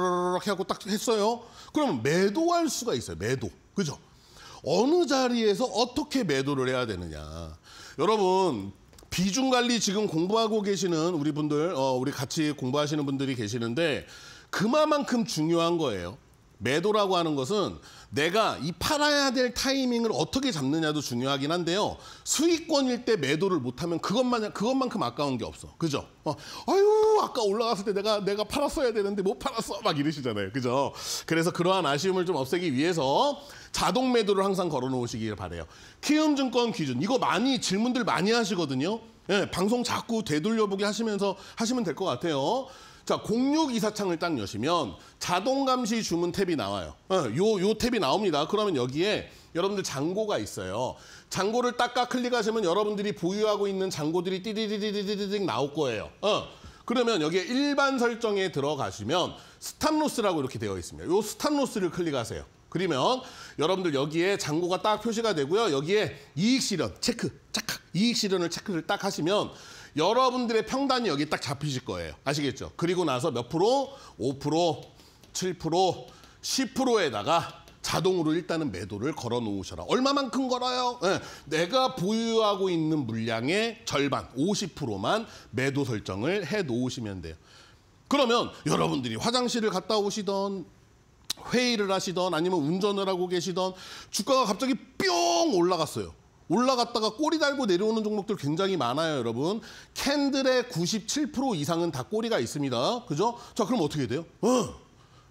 해갖고 딱 했어요. 그럼 매도할 수가 있어요. 매도. 그죠? 어느 자리에서 어떻게 매도를 해야 되느냐. 여러분 비중 관리 지금 공부하고 계시는 우리 분들, 어, 우리 같이 공부하시는 분들이 계시는데 그만큼 중요한 거예요. 매도라고 하는 것은 내가 이 팔아야 될 타이밍을 어떻게 잡느냐도 중요하긴 한데요. 수익권일 때 매도를 못하면 그것만 그것만큼 아까운 게 없어. 그죠? 어, 아유 아까 올라갔을 때 내가 내가 팔았어야 되는데 못 팔았어 막 이러시잖아요. 그죠? 그래서 그러한 아쉬움을 좀 없애기 위해서 자동 매도를 항상 걸어놓으시길 바래요. 키움증권 기준 이거 많이 질문들 많이 하시거든요. 예, 방송 자꾸 되돌려보기 하시면서 하시면 될 것 같아요. 자, 06 이사창을 딱 여시면 자동 감시 주문 탭이 나와요. 예, 요, 요 탭이 나옵니다. 그러면 여기에 여러분들 잔고가 있어요. 잔고를 딱까 클릭하시면 여러분들이 보유하고 있는 잔고들이 띠디디디디디 나올 거예요. 어. 그러면 여기에 일반 설정에 들어가시면 스탑로스라고 이렇게 되어 있습니다. 요 스탑로스를 클릭하세요. 그러면 여러분들 여기에 잔고가 딱 표시가 되고요. 여기에 이익 실현 체크, 착 이익 실현을 체크를 딱 하시면 여러분들의 평단이 여기 딱 잡히실 거예요. 아시겠죠? 그리고 나서 몇 프로? 5%, 7%, 10%에다가 자동으로 일단은 매도를 걸어 놓으셔라. 얼마만큼 걸어요? 네, 내가 보유하고 있는 물량의 절반, 50%만 매도 설정을 해 놓으시면 돼요. 그러면 여러분들이 화장실을 갔다 오시던 회의를 하시던 아니면 운전을 하고 계시던 주가가 갑자기 뿅 올라갔어요. 올라갔다가 꼬리 달고 내려오는 종목들 굉장히 많아요, 여러분. 캔들의 97% 이상은 다 꼬리가 있습니다. 그죠? 자, 그럼 어떻게 돼요? 어,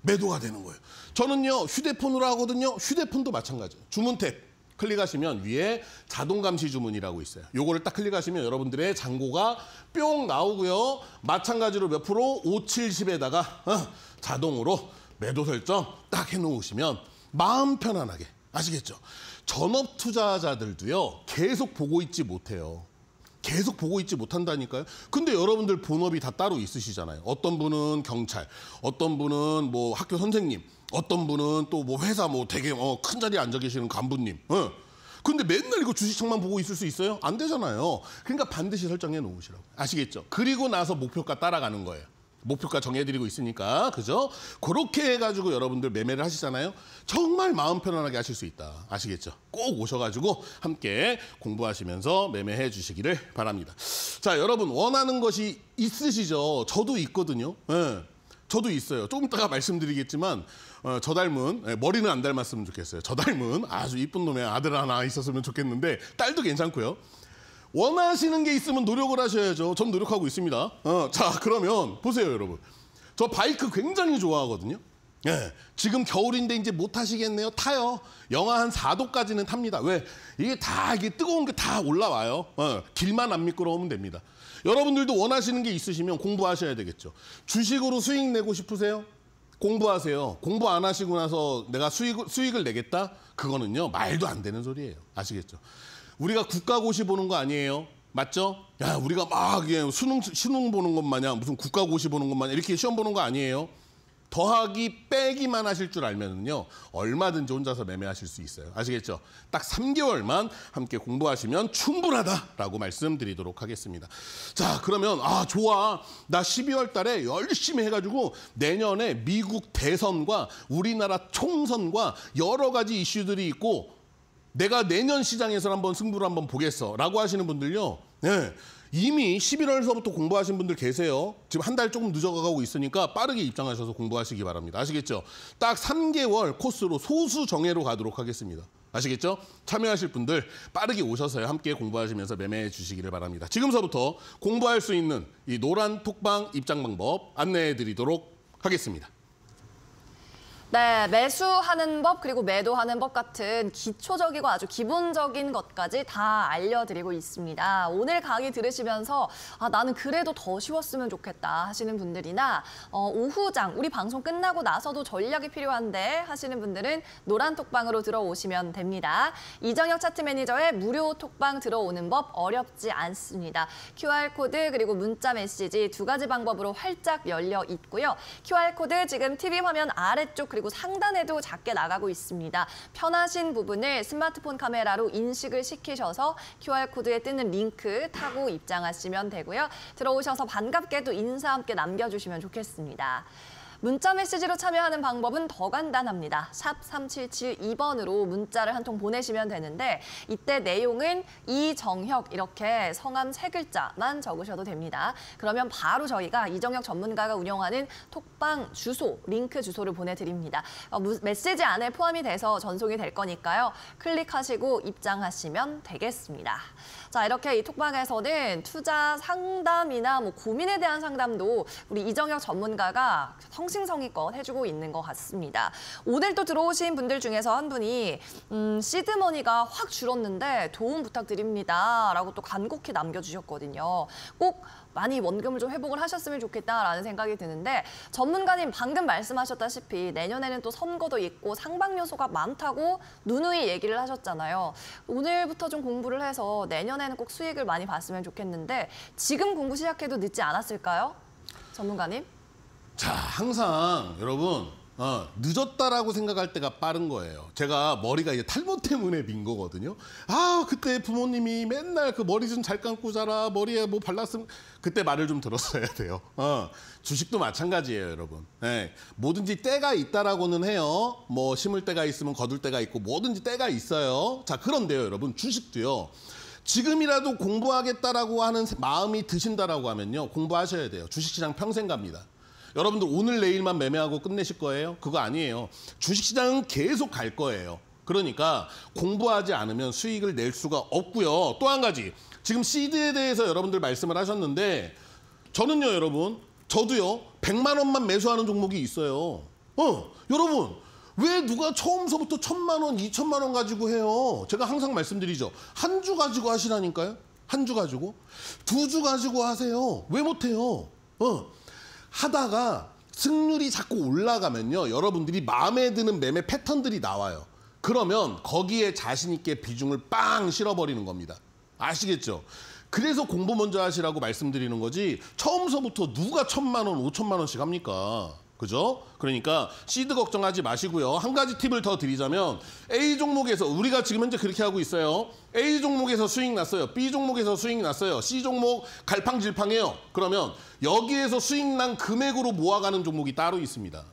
매도가 되는 거예요. 저는요, 휴대폰으로 하거든요. 휴대폰도 마찬가지예요. 주문 탭. 클릭하시면 위에 자동 감시 주문이라고 있어요. 요거를 딱 클릭하시면 여러분들의 잔고가 뿅 나오고요. 마찬가지로 몇 프로? 570에다가 어, 자동으로 매도 설정 딱 해놓으시면 마음 편안하게 아시겠죠? 전업 투자자들도요 계속 보고 있지 못해요. 계속 보고 있지 못한다니까요. 근데 여러분들 본업이 다 따로 있으시잖아요. 어떤 분은 경찰, 어떤 분은 뭐 학교 선생님, 어떤 분은 또 뭐 회사 뭐 되게 어, 큰 자리에 앉아 계시는 간부님. 응. 근데 맨날 이거 주식창만 보고 있을 수 있어요? 안 되잖아요. 그러니까 반드시 설정해 놓으시라고. 아시겠죠? 그리고 나서 목표가 따라가는 거예요. 목표가 정해드리고 있으니까 그죠? 그렇게 해가지고 여러분들 매매를 하시잖아요. 정말 마음 편안하게 하실 수 있다. 아시겠죠? 꼭 오셔가지고 함께 공부하시면서 매매해 주시기를 바랍니다. 자 여러분 원하는 것이 있으시죠? 저도 있거든요. 네. 저도 있어요. 조금 이따가 말씀드리겠지만 어, 저 닮은 예, 머리는 안 닮았으면 좋겠어요. 저 닮은 아주 이쁜 놈의 아들 하나 있었으면 좋겠는데 딸도 괜찮고요. 원하시는 게 있으면 노력을 하셔야죠. 전 노력하고 있습니다. 어, 자, 그러면 보세요, 여러분. 저 바이크 굉장히 좋아하거든요. 예, 지금 겨울인데 이제 못 타시겠네요. 타요. 영하 한 4도까지는 탑니다. 왜? 이게 다 이게 뜨거운 게 다 올라와요. 예, 길만 안 미끄러우면 됩니다. 여러분들도 원하시는 게 있으시면 공부하셔야 되겠죠. 주식으로 수익 내고 싶으세요? 공부하세요. 공부 안 하시고 나서 내가 수익, 수익을 내겠다? 그거는요, 말도 안 되는 소리예요. 아시겠죠? 우리가 국가고시 보는 거 아니에요. 맞죠? 야, 우리가 막 수능 수능 보는 것 마냥 무슨 국가고시 보는 것 마냥 이렇게 시험 보는 거 아니에요. 더하기 빼기만 하실 줄 알면은요 얼마든지 혼자서 매매하실 수 있어요 아시겠죠 딱 3개월만 함께 공부하시면 충분하다라고 말씀드리도록 하겠습니다 자 그러면 아 좋아 나 12월 달에 열심히 해가지고 내년에 미국 대선과 우리나라 총선과 여러 가지 이슈들이 있고 내가 내년 시장에서 한번 승부를 한번 보겠어라고 하시는 분들요. 네. 이미 11월서부터 공부하신 분들 계세요. 지금 한 달 조금 늦어가고 있으니까 빠르게 입장하셔서 공부하시기 바랍니다. 아시겠죠? 딱 3개월 코스로 소수 정해로 가도록 하겠습니다. 아시겠죠? 참여하실 분들 빠르게 오셔서 함께 공부하시면서 매매해 주시기를 바랍니다. 지금서부터 공부할 수 있는 이 노란 톡방 입장 방법 안내해 드리도록 하겠습니다. 네, 매수하는 법 그리고 매도하는 법 같은 기초적이고 아주 기본적인 것까지 다 알려드리고 있습니다. 오늘 강의 들으시면서 아, 나는 그래도 더 쉬웠으면 좋겠다 하시는 분들이나 어, 오후장, 우리 방송 끝나고 나서도 전략이 필요한데 하시는 분들은 노란 톡방으로 들어오시면 됩니다. 이정혁 차트 매니저의 무료 톡방 들어오는 법 어렵지 않습니다. QR코드 그리고 문자 메시지 두 가지 방법으로 활짝 열려 있고요. QR코드 지금 TV 화면 아래쪽 그리고 상단에도 작게 나가고 있습니다. 편하신 부분을 스마트폰 카메라로 인식을 시키셔서 QR코드에 뜨는 링크 타고 입장하시면 되고요. 들어오셔서 반갑게도 인사 함께 남겨주시면 좋겠습니다. 문자 메시지로 참여하는 방법은 더 간단합니다. 샵 3772번으로 문자를 한 통 보내시면 되는데 이때 내용은 이정혁 이렇게 성함 세 글자만 적으셔도 됩니다. 그러면 바로 저희가 이정혁 전문가가 운영하는 톡방 주소, 링크 주소를 보내드립니다. 어, 무, 메시지 안에 포함이 돼서 전송이 될 거니까요. 클릭하시고 입장하시면 되겠습니다. 자 이렇게 이 톡방에서는 투자 상담이나 뭐 고민에 대한 상담도 우리 이정혁 전문가가 성 성심성의껏 해주고 있는 것 같습니다. 오늘 또 들어오신 분들 중에서 한 분이 음, 시드머니가 확 줄었는데 도움 부탁드립니다. 라고 또 간곡히 남겨주셨거든요. 꼭 많이 원금을 좀 회복을 하셨으면 좋겠다라는 생각이 드는데 전문가님 방금 말씀하셨다시피 내년에는 또 선거도 있고 상방 요소가 많다고 누누이 얘기를 하셨잖아요. 오늘부터 좀 공부를 해서 내년에는 꼭 수익을 많이 봤으면 좋겠는데 지금 공부 시작해도 늦지 않았을까요? 전문가님? 자, 항상 여러분 어, 늦었다라고 생각할 때가 빠른 거예요. 제가 머리가 이제 탈모 때문에 빈 거거든요. 아, 그때 부모님이 맨날 그 머리 좀 잘 감고 자라, 머리에 뭐 발랐으면 그때 말을 좀 들었어야 돼요. 어, 주식도 마찬가지예요, 여러분. 네, 뭐든지 때가 있다라고는 해요. 뭐 심을 때가 있으면 거둘 때가 있고 뭐든지 때가 있어요. 자, 그런데요, 여러분 주식도요. 지금이라도 공부하겠다라고 하는 마음이 드신다라고 하면요, 공부하셔야 돼요. 주식시장 평생 갑니다. 여러분들 오늘 내일만 매매하고 끝내실 거예요? 그거 아니에요. 주식시장은 계속 갈 거예요. 그러니까 공부하지 않으면 수익을 낼 수가 없고요. 또 한 가지 지금 시드에 대해서 여러분들 말씀을 하셨는데 저는요 여러분 저도요 100만 원만 매수하는 종목이 있어요. 어 여러분 왜 누가 처음서부터 천만 원, 이천만 원 가지고 해요? 제가 항상 말씀드리죠. 한 주 가지고 하시라니까요. 한 주 가지고. 두 주 가지고 하세요. 왜 못해요? 어. 하다가 승률이 자꾸 올라가면요. 여러분들이 마음에 드는 매매 패턴들이 나와요. 그러면 거기에 자신 있게 비중을 빵 실어버리는 겁니다. 아시겠죠? 그래서 공부 먼저 하시라고 말씀드리는 거지 처음서부터 누가 천만 원, 오천만 원씩 합니까? 그죠? 그러니까 시드 걱정하지 마시고요. 한 가지 팁을 더 드리자면 A 종목에서 우리가 지금 현재 그렇게 하고 있어요. A 종목에서 수익 났어요. B 종목에서 수익 났어요. C 종목 갈팡질팡해요. 그러면 여기에서 수익 난 금액으로 모아가는 종목이 따로 있습니다.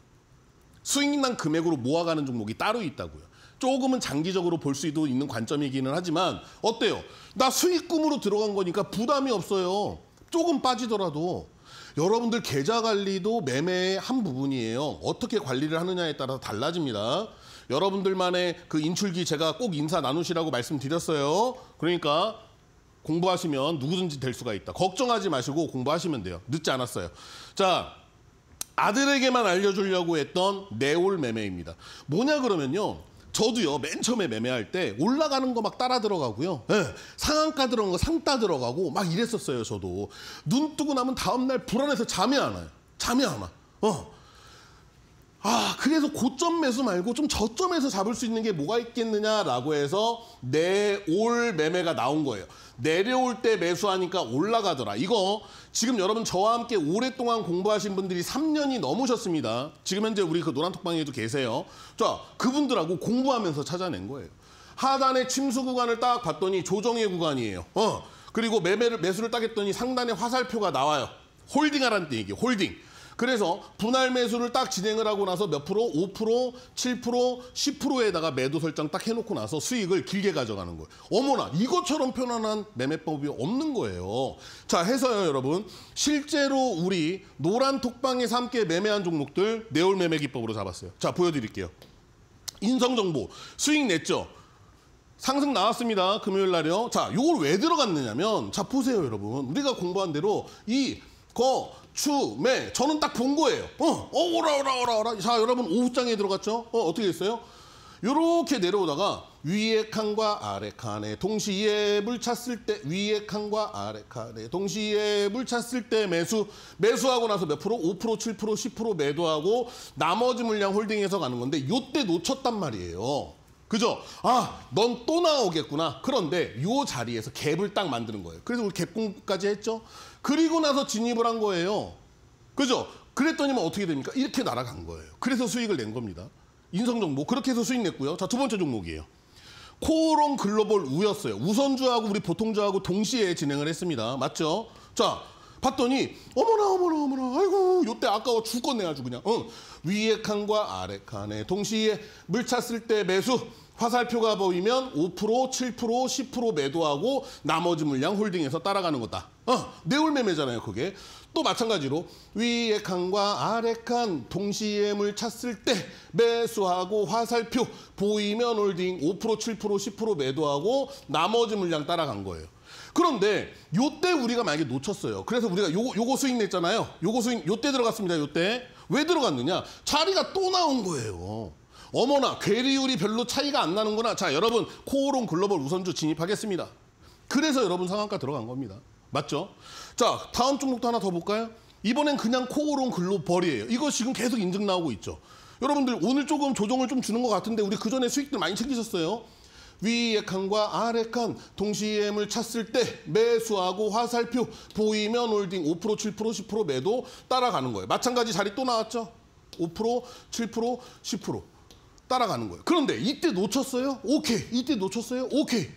수익 난 금액으로 모아가는 종목이 따로 있다고요. 조금은 장기적으로 볼 수도 있는 관점이기는 하지만 어때요? 나 수익금으로 들어간 거니까 부담이 없어요. 조금 빠지더라도 여러분들 계좌 관리도 매매의 한 부분이에요. 어떻게 관리를 하느냐에 따라서 달라집니다. 여러분들만의 그 인출기 제가 꼭 인사 나누시라고 말씀드렸어요. 그러니까 공부하시면 누구든지 될 수가 있다. 걱정하지 마시고 공부하시면 돼요. 늦지 않았어요. 자, 아들에게만 알려주려고 했던 네올 매매입니다. 뭐냐 그러면요. 저도요 맨 처음에 매매할 때 올라가는 거 막 따라 들어가고요 네, 상한가 들어간 거 상따 들어가고 막 이랬었어요 저도 눈 뜨고 나면 다음날 불안해서 잠이 안 와요 잠이 안 와. 어. 아 그래서 고점 매수 말고 좀 저점에서 잡을 수 있는 게 뭐가 있겠느냐라고 해서 내 올 매매가 나온 거예요. 내려올 때 매수하니까 올라가더라. 이거 지금 여러분 저와 함께 오랫동안 공부하신 분들이 3년이 넘으셨습니다. 지금 현재 우리 그 노란 톡방에도 계세요. 자, 그분들하고 공부하면서 찾아낸 거예요. 하단의 침수 구간을 딱 봤더니 조정의 구간이에요. 어. 그리고 매매를 매수를 딱 했더니 상단에 화살표가 나와요. 홀딩하라는 얘기, 홀딩. 그래서 분할 매수를 딱 진행을 하고 나서 몇 프로? 5%, 7%, 10%에다가 매도 설정 딱 해놓고 나서 수익을 길게 가져가는 거예요. 어머나 이것처럼 편안한 매매법이 없는 거예요. 자 해서요 여러분 실제로 우리 노란 톡방에서 함께 매매한 종목들 네올 매매 기법으로 잡았어요. 자 보여드릴게요. 인성정보 수익 냈죠? 상승 나왔습니다. 금요일 날이요. 자, 이걸왜 들어갔느냐면 자, 보세요, 여러분. 우리가 공부한 대로 이거 추매 저는 딱 본 거예요. 어, 어, 오라 오라 오라 오라. 자 여러분 오후장에 들어갔죠? 어 어떻게 됐어요 요렇게 내려오다가 위에 칸과 아래 칸에 동시에 물 찼을 때위에 칸과 아래 칸에 동시에 물 찼을 때 매수 매수하고 나서 몇 프로? 5% 7% 10% 매도하고 나머지 물량 홀딩해서 가는 건데 요때 놓쳤단 말이에요. 그죠? 아, 넌 또 나오겠구나. 그런데 요 자리에서 갭을 딱 만드는 거예요. 그래서 우리 갭공까지 했죠. 그리고 나서 진입을 한 거예요. 그죠? 그랬더니만 어떻게 됩니까? 이렇게 날아간 거예요. 그래서 수익을 낸 겁니다. 인성 종목 그렇게 해서 수익 냈고요. 자, 두 번째 종목이에요. 코오롱 글로벌 우였어요. 우선주하고 우리 보통주하고 동시에 진행을 했습니다. 맞죠? 자, 봤더니 어머나 어머나 어머나 아이고 요때 아까워 죽겠네 아주 그냥. 응. 위의 칸과 아래 칸에 동시에 물 찼을 때 매수 화살표가 보이면 5%, 7%, 10% 매도하고 나머지 물량 홀딩해서 따라가는 거다. 어, 내울매매잖아요, 그게. 또 마찬가지로 위의 칸과 아래 칸 동시에 물 찼을 때 매수하고 화살표 보이면 홀딩 5%, 7%, 10% 매도하고 나머지 물량 따라간 거예요. 그런데 요때 우리가 만약에 놓쳤어요. 그래서 우리가 요 요거 수익 냈잖아요. 요거 수익 요때 들어갔습니다. 요때. 왜 들어갔느냐? 자리가 또 나온 거예요. 어머나 괴리율이 별로 차이가 안 나는구나. 자 여러분 코오롱 글로벌 우선주 진입하겠습니다. 그래서 여러분 상한가 들어간 겁니다. 맞죠? 자 다음 종목도 하나 더 볼까요? 이번엔 그냥 코오롱 글로벌이에요. 이거 지금 계속 인증 나오고 있죠. 여러분들 오늘 조금 조정을 좀 주는 것 같은데 우리 그 전에 수익들 많이 챙기셨어요? 위의 칸과 아래 칸 동시에 M을 찾을 때 매수하고 화살표 보이면 홀딩 5% 7% 10% 매도 따라가는 거예요. 마찬가지 자리 또 나왔죠. 5% 7% 10% 따라가는 거예요. 그런데 이때 놓쳤어요? 오케이. 이때 놓쳤어요? 오케이.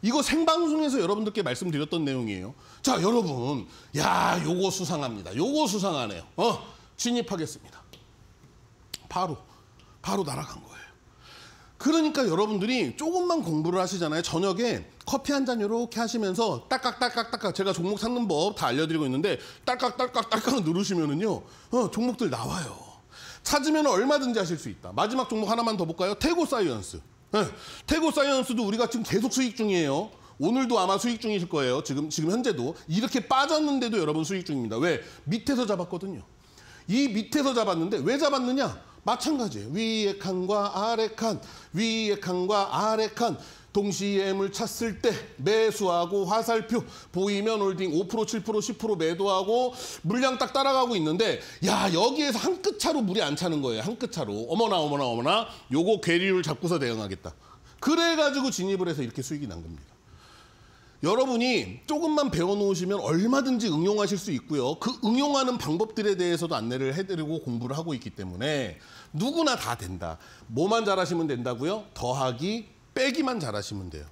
이거 생방송에서 여러분들께 말씀드렸던 내용이에요. 자, 여러분. 야, 요거 수상합니다. 요거 수상하네요. 어, 진입하겠습니다. 바로, 바로 날아간 거예요. 그러니까 여러분들이 조금만 공부를 하시잖아요. 저녁에 커피 한잔 이렇게 하시면서 딸깍딸깍딸깍 제가 종목 찾는 법 다 알려드리고 있는데 딸깍딸깍딸깍 누르시면은요. 어, 종목들 나와요. 찾으면 얼마든지 하실 수 있다. 마지막 종목 하나만 더 볼까요? 태고 사이언스. 네, 태고 사이언스도 우리가 지금 계속 수익 중이에요. 오늘도 아마 수익 중이실 거예요. 지금 지금 현재도 이렇게 빠졌는데도 여러분 수익 중입니다. 왜? 밑에서 잡았거든요. 이 밑에서 잡았는데 왜 잡았느냐? 마찬가지예요. 위의 칸과 아래 칸, 위의 칸과 아래 칸. 동시에 물 찼을 때 매수하고 화살표 보이면 홀딩 5% 7% 10% 매도하고 물량 딱 따라가고 있는데 야 여기에서 한 끗 차로 물이 안 차는 거예요 한 끗 차로 어머나 어머나 어머나 요거 괴리율 잡고서 대응하겠다 그래가지고 진입을 해서 이렇게 수익이 난 겁니다 여러분이 조금만 배워놓으시면 얼마든지 응용하실 수 있고요. 그 응용하는 방법들에 대해서도 안내를 해드리고 공부를 하고 있기 때문에 누구나 다 된다. 뭐만 잘하시면 된다고요? 더하기, 빼기만 잘하시면 돼요.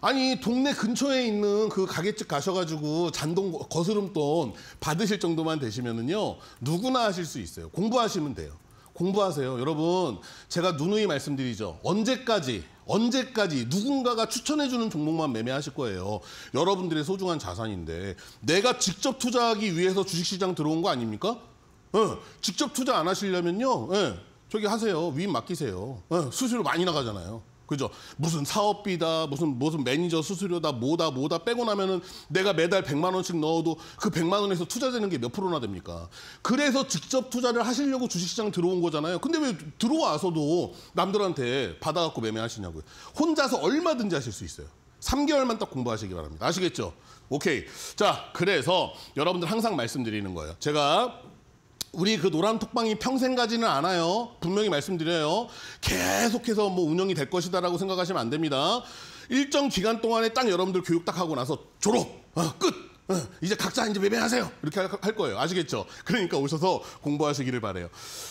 아니 동네 근처에 있는 그 가게집 가셔가지고 잔돈 거스름돈 받으실 정도만 되시면은요 누구나 하실 수 있어요 공부하시면 돼요 공부하세요 여러분 제가 누누이 말씀드리죠 언제까지 언제까지 누군가가 추천해주는 종목만 매매하실 거예요. 여러분들의 소중한 자산인데 내가 직접 투자하기 위해서 주식시장 들어온 거 아닙니까? 예, 직접 투자 안 하시려면요. 예, 저기 하세요. 위임 맡기세요. 예, 수수료 많이 나가잖아요. 그죠? 무슨 사업비다, 무슨 무슨 매니저 수수료다, 뭐다 뭐다 빼고 나면은 내가 매달 100만 원씩 넣어도 그 100만 원에서 투자되는 게 몇 프로나 됩니까? 그래서 직접 투자를 하시려고 주식시장 들어온 거잖아요. 근데 왜 들어와서도 남들한테 받아갖고 매매하시냐고요. 혼자서 얼마든지 하실 수 있어요. 3개월만 딱 공부하시기 바랍니다. 아시겠죠? 오케이. 자, 그래서 여러분들 항상 말씀드리는 거예요. 제가 우리 그 노란 톡방이 평생 가지는 않아요. 분명히 말씀드려요. 계속해서 뭐 운영이 될 것이다라고 생각하시면 안 됩니다. 일정 기간 동안에 딱 여러분들 교육 딱 하고 나서 졸업 어, 끝. 어, 이제 각자 이제 매매하세요. 이렇게 할 거예요. 아시겠죠? 그러니까 오셔서 공부하시기를 바래요.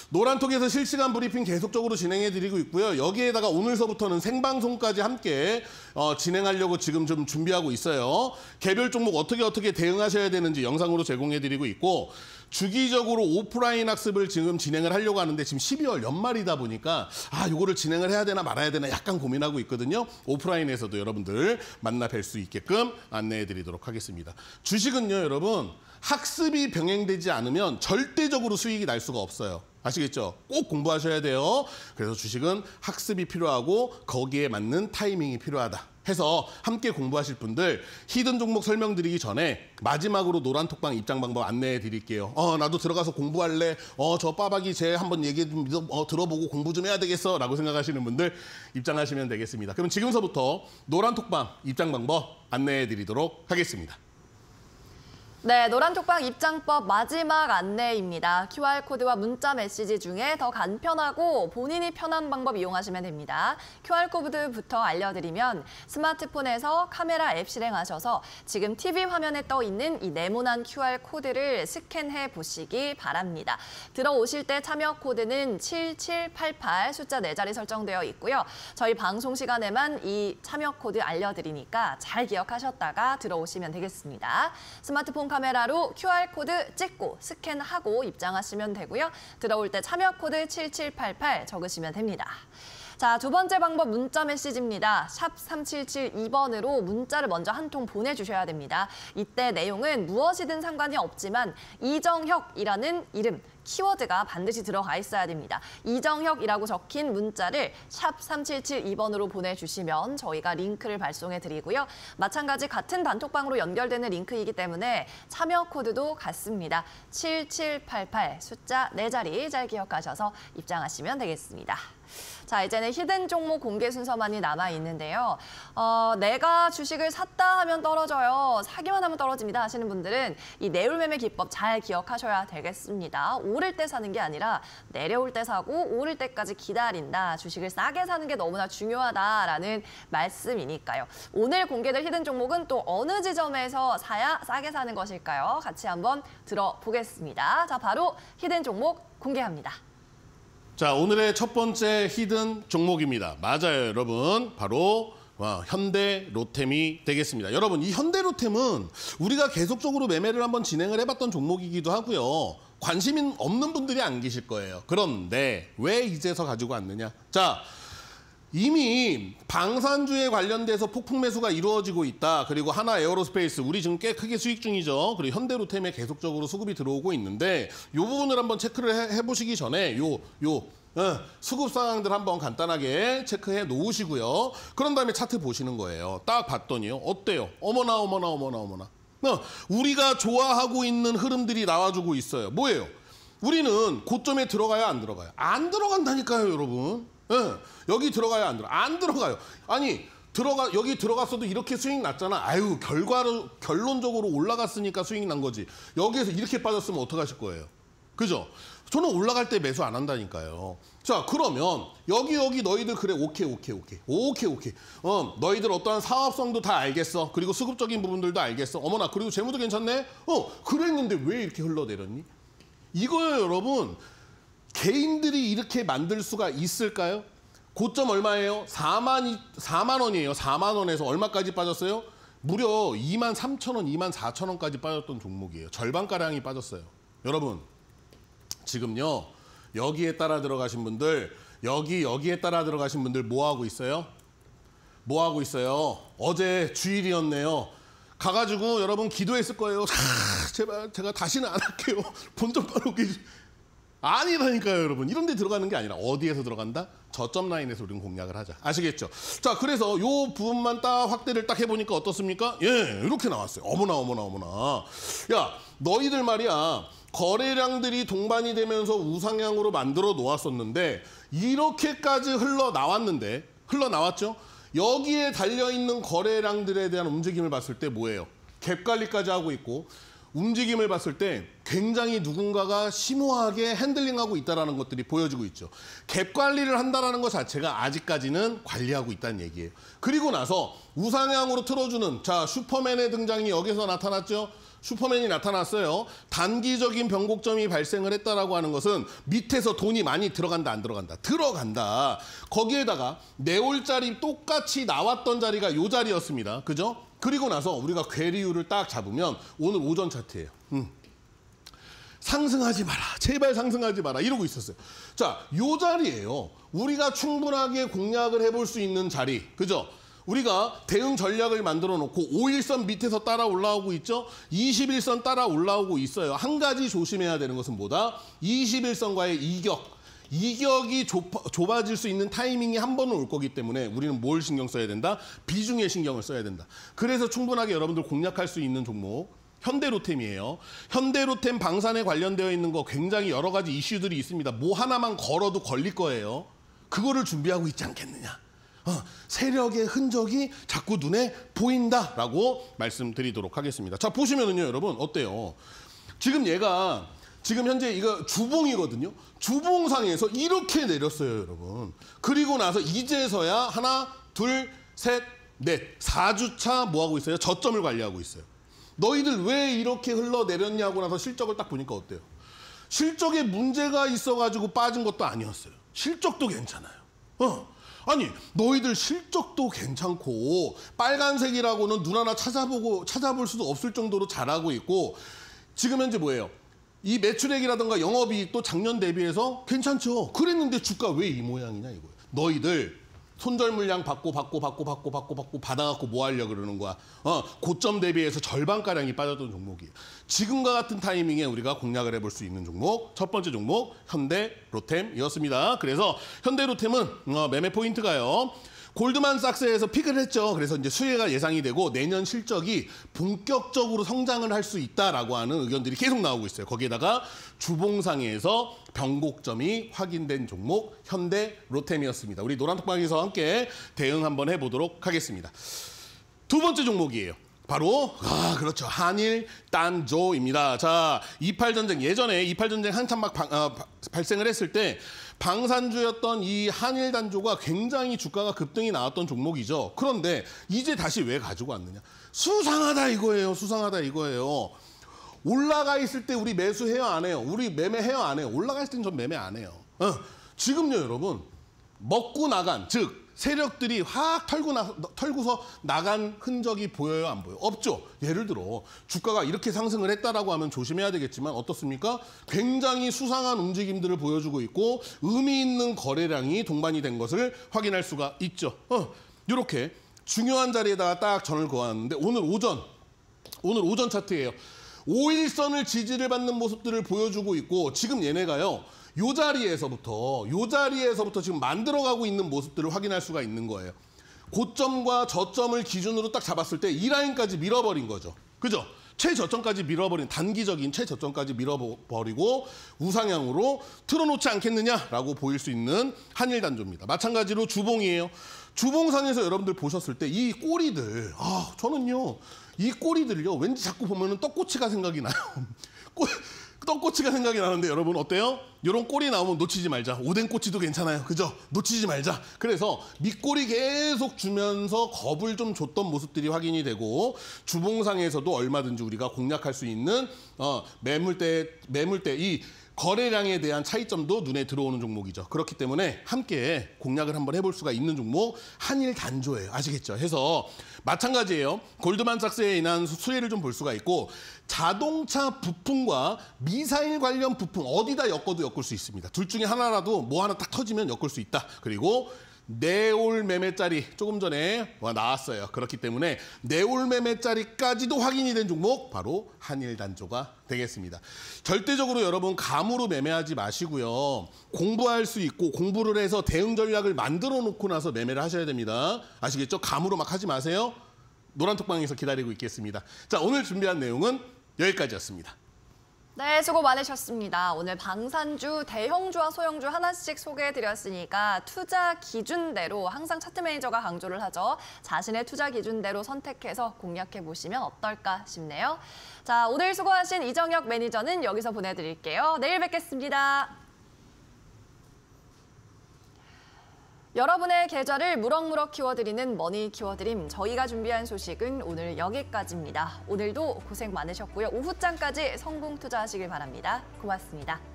노란톡에서 실시간 브리핑 계속적으로 진행해 드리고 있고요. 여기에다가 오늘서부터는 생방송까지 함께 어, 진행하려고 지금 좀 준비하고 있어요. 개별 종목 어떻게 어떻게 대응하셔야 되는지 영상으로 제공해 드리고 있고 주기적으로 오프라인 학습을 지금 진행을 하려고 하는데 지금 12월 연말이다 보니까 아 요거를 진행을 해야 되나 말아야 되나 약간 고민하고 있거든요. 오프라인에서도 여러분들 만나 뵐 수 있게끔 안내해 드리도록 하겠습니다. 주식은요 여러분 학습이 병행되지 않으면 절대적으로 수익이 날 수가 없어요. 아시겠죠? 꼭 공부하셔야 돼요. 그래서 주식은 학습이 필요하고 거기에 맞는 타이밍이 필요하다. 해서 함께 공부하실 분들 히든 종목 설명드리기 전에 마지막으로 노란톡방 입장 방법 안내해 드릴게요. 어 나도 들어가서 공부할래. 어저 빠박이 제 한번 얘기 좀 어, 들어보고 공부 좀 해야 되겠어 라고 생각하시는 분들 입장하시면 되겠습니다. 그럼 지금서부터 노란톡방 입장 방법 안내해 드리도록 하겠습니다. 네, 노란톡방 입장법 마지막 안내입니다. QR코드와 문자 메시지 중에 더 간편하고 본인이 편한 방법 이용하시면 됩니다. QR코드부터 알려드리면 스마트폰에서 카메라 앱 실행하셔서 지금 TV 화면에 떠 있는 이 네모난 QR코드를 스캔해 보시기 바랍니다. 들어오실 때 참여 코드는 7788 숫자 4자리 설정되어 있고요. 저희 방송 시간에만 이 참여 코드 알려드리니까 잘 기억하셨다가 들어오시면 되겠습니다. 스마트폰 카메라로 QR코드 찍고 스캔하고 입장하시면 되고요. 들어올 때 참여 코드 7788 적으시면 됩니다. 자, 두 번째 방법 문자 메시지입니다. 샵 3772번으로 문자를 먼저 한 통 보내주셔야 됩니다. 이때 내용은 무엇이든 상관이 없지만 이정혁이라는 이름, 키워드가 반드시 들어가 있어야 됩니다. 이정혁이라고 적힌 문자를 샵 3772번으로 보내주시면 저희가 링크를 발송해 드리고요. 마찬가지 같은 단톡방으로 연결되는 링크이기 때문에 참여 코드도 같습니다. 7788 숫자 네자리잘 기억하셔서 입장하시면 되겠습니다. 자, 이제는 히든 종목 공개 순서만이 남아 있는데요. 어, 내가 주식을 샀다 하면 떨어져요. 사기만 하면 떨어집니다 하시는 분들은 이 내울 매매 기법 잘 기억하셔야 되겠습니다. 오를 때 사는 게 아니라 내려올 때 사고 오를 때까지 기다린다. 주식을 싸게 사는 게 너무나 중요하다라는 말씀이니까요. 오늘 공개될 히든 종목은 또 어느 지점에서 사야 싸게 사는 것일까요? 같이 한번 들어보겠습니다. 자, 바로 히든 종목 공개합니다. 자, 오늘의 첫 번째 히든 종목입니다. 맞아요, 여러분. 바로 와, 현대 로템이 되겠습니다. 여러분, 이 현대 로템은 우리가 계속적으로 매매를 한번 진행을 해봤던 종목이기도 하고요. 관심 없는 분들이 안 계실 거예요. 그런데 왜 이제서 가지고 왔느냐? 자, 이미 방산주에 관련돼서 폭풍 매수가 이루어지고 있다. 그리고 하나 에어로스페이스, 우리 지금 꽤 크게 수익 중이죠. 그리고 현대로템에 계속적으로 수급이 들어오고 있는데 이 부분을 한번 체크를 해, 보시기 전에 요, 요 어, 수급 상황들 한번 간단하게 체크해 놓으시고요. 그런 다음에 차트 보시는 거예요. 딱 봤더니요. 어때요? 어머나 어머나 어머나 어머나. 어, 우리가 좋아하고 있는 흐름들이 나와주고 있어요. 뭐예요? 우리는 고점에 들어가야 안 들어가요? 안 들어간다니까요, 여러분. 예. 여기 들어가야 안 들어. 안 들어가요. 아니 들어가 여기 들어갔어도 이렇게 수익 났잖아. 아유 결과로 결론적으로 올라갔으니까 수익 난 거지. 여기에서 이렇게 빠졌으면 어떡하실 거예요? 그죠? 저는 올라갈 때 매수 안 한다니까요. 자 그러면 여기 여기 너희들 그래 오케이 오케이 오케이 오케이 오케이 어 너희들 어떠한 사업성도 다 알겠어 그리고 수급적인 부분들도 알겠어 어머나 그리고 재무도 괜찮네 어 그랬는데 왜 이렇게 흘러내렸니 이거예요 여러분 개인들이 이렇게 만들 수가 있을까요? 고점 얼마예요? 4만, 4만 원이에요. 4만 원에서 얼마까지 빠졌어요? 무려 2만 3천 원, 2만 4천 원까지 빠졌던 종목이에요. 절반가량이 빠졌어요. 여러분, 지금요. 여기에 따라 들어가신 분들, 여기, 여기에 따라 들어가신 분들 뭐하고 있어요? 뭐하고 있어요? 어제 주일이었네요. 가가지고 여러분 기도했을 거예요. 제발 제가 다시는 안 할게요. *laughs* 본전 바로 기 아니라니까요, 여러분. 이런 데 들어가는 게 아니라 어디에서 들어간다? 저점 라인에서 우리는 공략을 하자. 아시겠죠? 자, 그래서 요 부분만 딱 확대를 딱 해보니까 어떻습니까? 예, 이렇게 나왔어요. 어머나, 어머나, 어머나. 야, 너희들 말이야. 거래량들이 동반이 되면서 우상향으로 만들어 놓았었는데 이렇게까지 흘러나왔는데 흘러나왔죠? 여기에 달려있는 거래량들에 대한 움직임을 봤을 때 뭐예요? 갭 관리까지 하고 있고 움직임을 봤을 때 굉장히 누군가가 심오하게 핸들링하고 있다는 것들이 보여지고 있죠. 갭 관리를 한다는 것 자체가 아직까지는 관리하고 있다는 얘기예요. 그리고 나서 우상향으로 틀어주는 자 슈퍼맨의 등장이 여기서 나타났죠. 슈퍼맨이 나타났어요. 단기적인 변곡점이 발생을 했다라고 하는 것은 밑에서 돈이 많이 들어간다 안 들어간다 들어간다. 거기에다가 내올 네 자리 똑같이 나왔던 자리가 요 자리였습니다. 그죠? 그리고 나서 우리가 괴리율을 딱 잡으면 오늘 오전 차트예요. 음. 상승하지 마라. 제발 상승하지 마라. 이러고 있었어요. 자, 요 자리예요. 우리가 충분하게 공략을 해볼 수 있는 자리. 그죠? 우리가 대응 전략을 만들어 놓고 5일선 밑에서 따라 올라오고 있죠. 21선 따라 올라오고 있어요. 한 가지 조심해야 되는 것은 뭐다? 21선과의 이격. 이격이 좁아, 질수 있는 타이밍이 한 번은 올 거기 때문에 우리는 뭘 신경 써야 된다? 비중에 신경을 써야 된다. 그래서 충분하게 여러분들 공략할 수 있는 종목 현대로템이에요. 현대로템 방산에 관련되어 있는 거 굉장히 여러 가지 이슈들이 있습니다. 뭐 하나만 걸어도 걸릴 거예요. 그거를 준비하고 있지 않겠느냐. 어, 세력의 흔적이 자꾸 눈에 보인다라고 말씀드리도록 하겠습니다. 자, 보시면은요, 여러분. 어때요? 지금 얘가 지금 현재 이거 주봉이거든요. 주봉상에서 이렇게 내렸어요, 여러분. 그리고 나서 이제서야 하나, 둘, 셋, 넷. 4주차 뭐하고 있어요? 저점을 관리하고 있어요. 너희들 왜 이렇게 흘러내렸냐고 나서 실적을 딱 보니까 어때요? 실적에 문제가 있어가지고 빠진 것도 아니었어요. 실적도 괜찮아요. 어. 아니 너희들 실적도 괜찮고 빨간색이라고는 눈 하나 찾아보고 찾아볼 수도 없을 정도로 잘하고 있고 지금 현재 뭐예요? 이 매출액이라든가 영업이익도 작년 대비해서 괜찮죠. 그랬는데 주가 왜 이 모양이냐 이거예요. 너희들 손절 물량 받고 받고 받고 받고 받고 받고 받아갖고 뭐 하려 그러는 거야. 어, 고점 대비해서 절반 가량이 빠졌던 종목이에요. 지금과 같은 타이밍에 우리가 공략을 해볼 수 있는 종목 첫 번째 종목 현대 로템이었습니다. 그래서 현대 로템은 어, 매매 포인트가요. 골드만삭스에서 픽을 했죠. 그래서 이제 수혜가 예상이 되고 내년 실적이 본격적으로 성장을 할 수 있다라고 하는 의견들이 계속 나오고 있어요. 거기에다가 주봉상에서 변곡점이 확인된 종목 현대 로템이었습니다. 우리 노란톡방에서 함께 대응 한번 해보도록 하겠습니다. 두 번째 종목이에요. 바로 아 그렇죠 한일 딴조입니다. 자 이팔 전쟁 예전에 이팔 전쟁 한참 막 방, 아, 발생을 했을 때 방산주였던 이 한일 단조가 굉장히 주가가 급등이 나왔던 종목이죠. 그런데 이제 다시 왜 가지고 왔느냐? 수상하다 이거예요. 수상하다 이거예요. 올라가 있을 때 우리 매수해요 안 해요? 우리 매매해요 안 해요? 올라가 있을 땐전 매매 안 해요. 어. 지금요 여러분 먹고 나간 즉 세력들이 확 털고 나, 털고서 나간 흔적이 보여요, 안 보여요? 없죠. 예를 들어 주가가 이렇게 상승을 했다라고 하면 조심해야 되겠지만 어떻습니까? 굉장히 수상한 움직임들을 보여주고 있고 의미 있는 거래량이 동반이 된 것을 확인할 수가 있죠. 어, 이렇게 중요한 자리에다가 딱 전을 그어왔는데 오늘 오전, 오늘 오전 차트예요. 5일선을 지지를 받는 모습들을 보여주고 있고 지금 얘네가요. 요 자리에서부터 요 자리에서부터 지금 만들어가고 있는 모습들을 확인할 수가 있는 거예요. 고점과 저점을 기준으로 딱 잡았을 때 이 라인까지 밀어버린 거죠. 그죠? 최저점까지 밀어버린 단기적인 최저점까지 밀어버리고 우상향으로 틀어놓지 않겠느냐라고 보일 수 있는 한일 단조입니다. 마찬가지로 주봉이에요. 주봉상에서 여러분들 보셨을 때 이 꼬리들 아 저는요 이 꼬리들요 왠지 자꾸 보면은 떡꼬치가 생각이 나요. *laughs* 떡꼬치가 생각이 나는데 여러분 어때요? 이런 꼬리 나오면 놓치지 말자. 오뎅꼬치도 괜찮아요. 그죠? 놓치지 말자. 그래서 밑꼬리 계속 주면서 겁을 좀 줬던 모습들이 확인이 되고 주봉상에서도 얼마든지 우리가 공략할 수 있는 어, 매물대 매물대 이 거래량에 대한 차이점도 눈에 들어오는 종목이죠. 그렇기 때문에 함께 공략을 한번 해볼 수가 있는 종목 한일 단조예요. 아시겠죠? 해서 마찬가지예요. 골드만삭스에 인한 수혜를 좀 볼 수가 있고 자동차 부품과 미사일 관련 부품 어디다 엮어도 엮을 수 있습니다. 둘 중에 하나라도 뭐 하나 딱 터지면 엮을 수 있다. 그리고 네올 매매짜리 조금 전에 나왔어요. 그렇기 때문에 네올 매매짜리까지도 확인이 된 종목 바로 한일단조가 되겠습니다. 절대적으로 여러분 감으로 매매하지 마시고요. 공부할 수 있고 공부를 해서 대응 전략을 만들어 놓고 나서 매매를 하셔야 됩니다. 아시겠죠? 감으로 막 하지 마세요. 노란톡방에서 기다리고 있겠습니다. 자, 오늘 준비한 내용은 여기까지였습니다. 네, 수고 많으셨습니다. 오늘 방산주, 대형주와 소형주 하나씩 소개해드렸으니까 투자 기준대로 항상 차트 매니저가 강조를 하죠. 자신의 투자 기준대로 선택해서 공략해보시면 어떨까 싶네요. 자, 오늘 수고하신 이정혁 매니저는 여기서 보내드릴게요. 내일 뵙겠습니다. 여러분의 계좌를 무럭무럭 키워드리는 머니 키워드림. 저희가 준비한 소식은 오늘 여기까지입니다. 오늘도 고생 많으셨고요. 오후장까지 성공 투자하시길 바랍니다. 고맙습니다.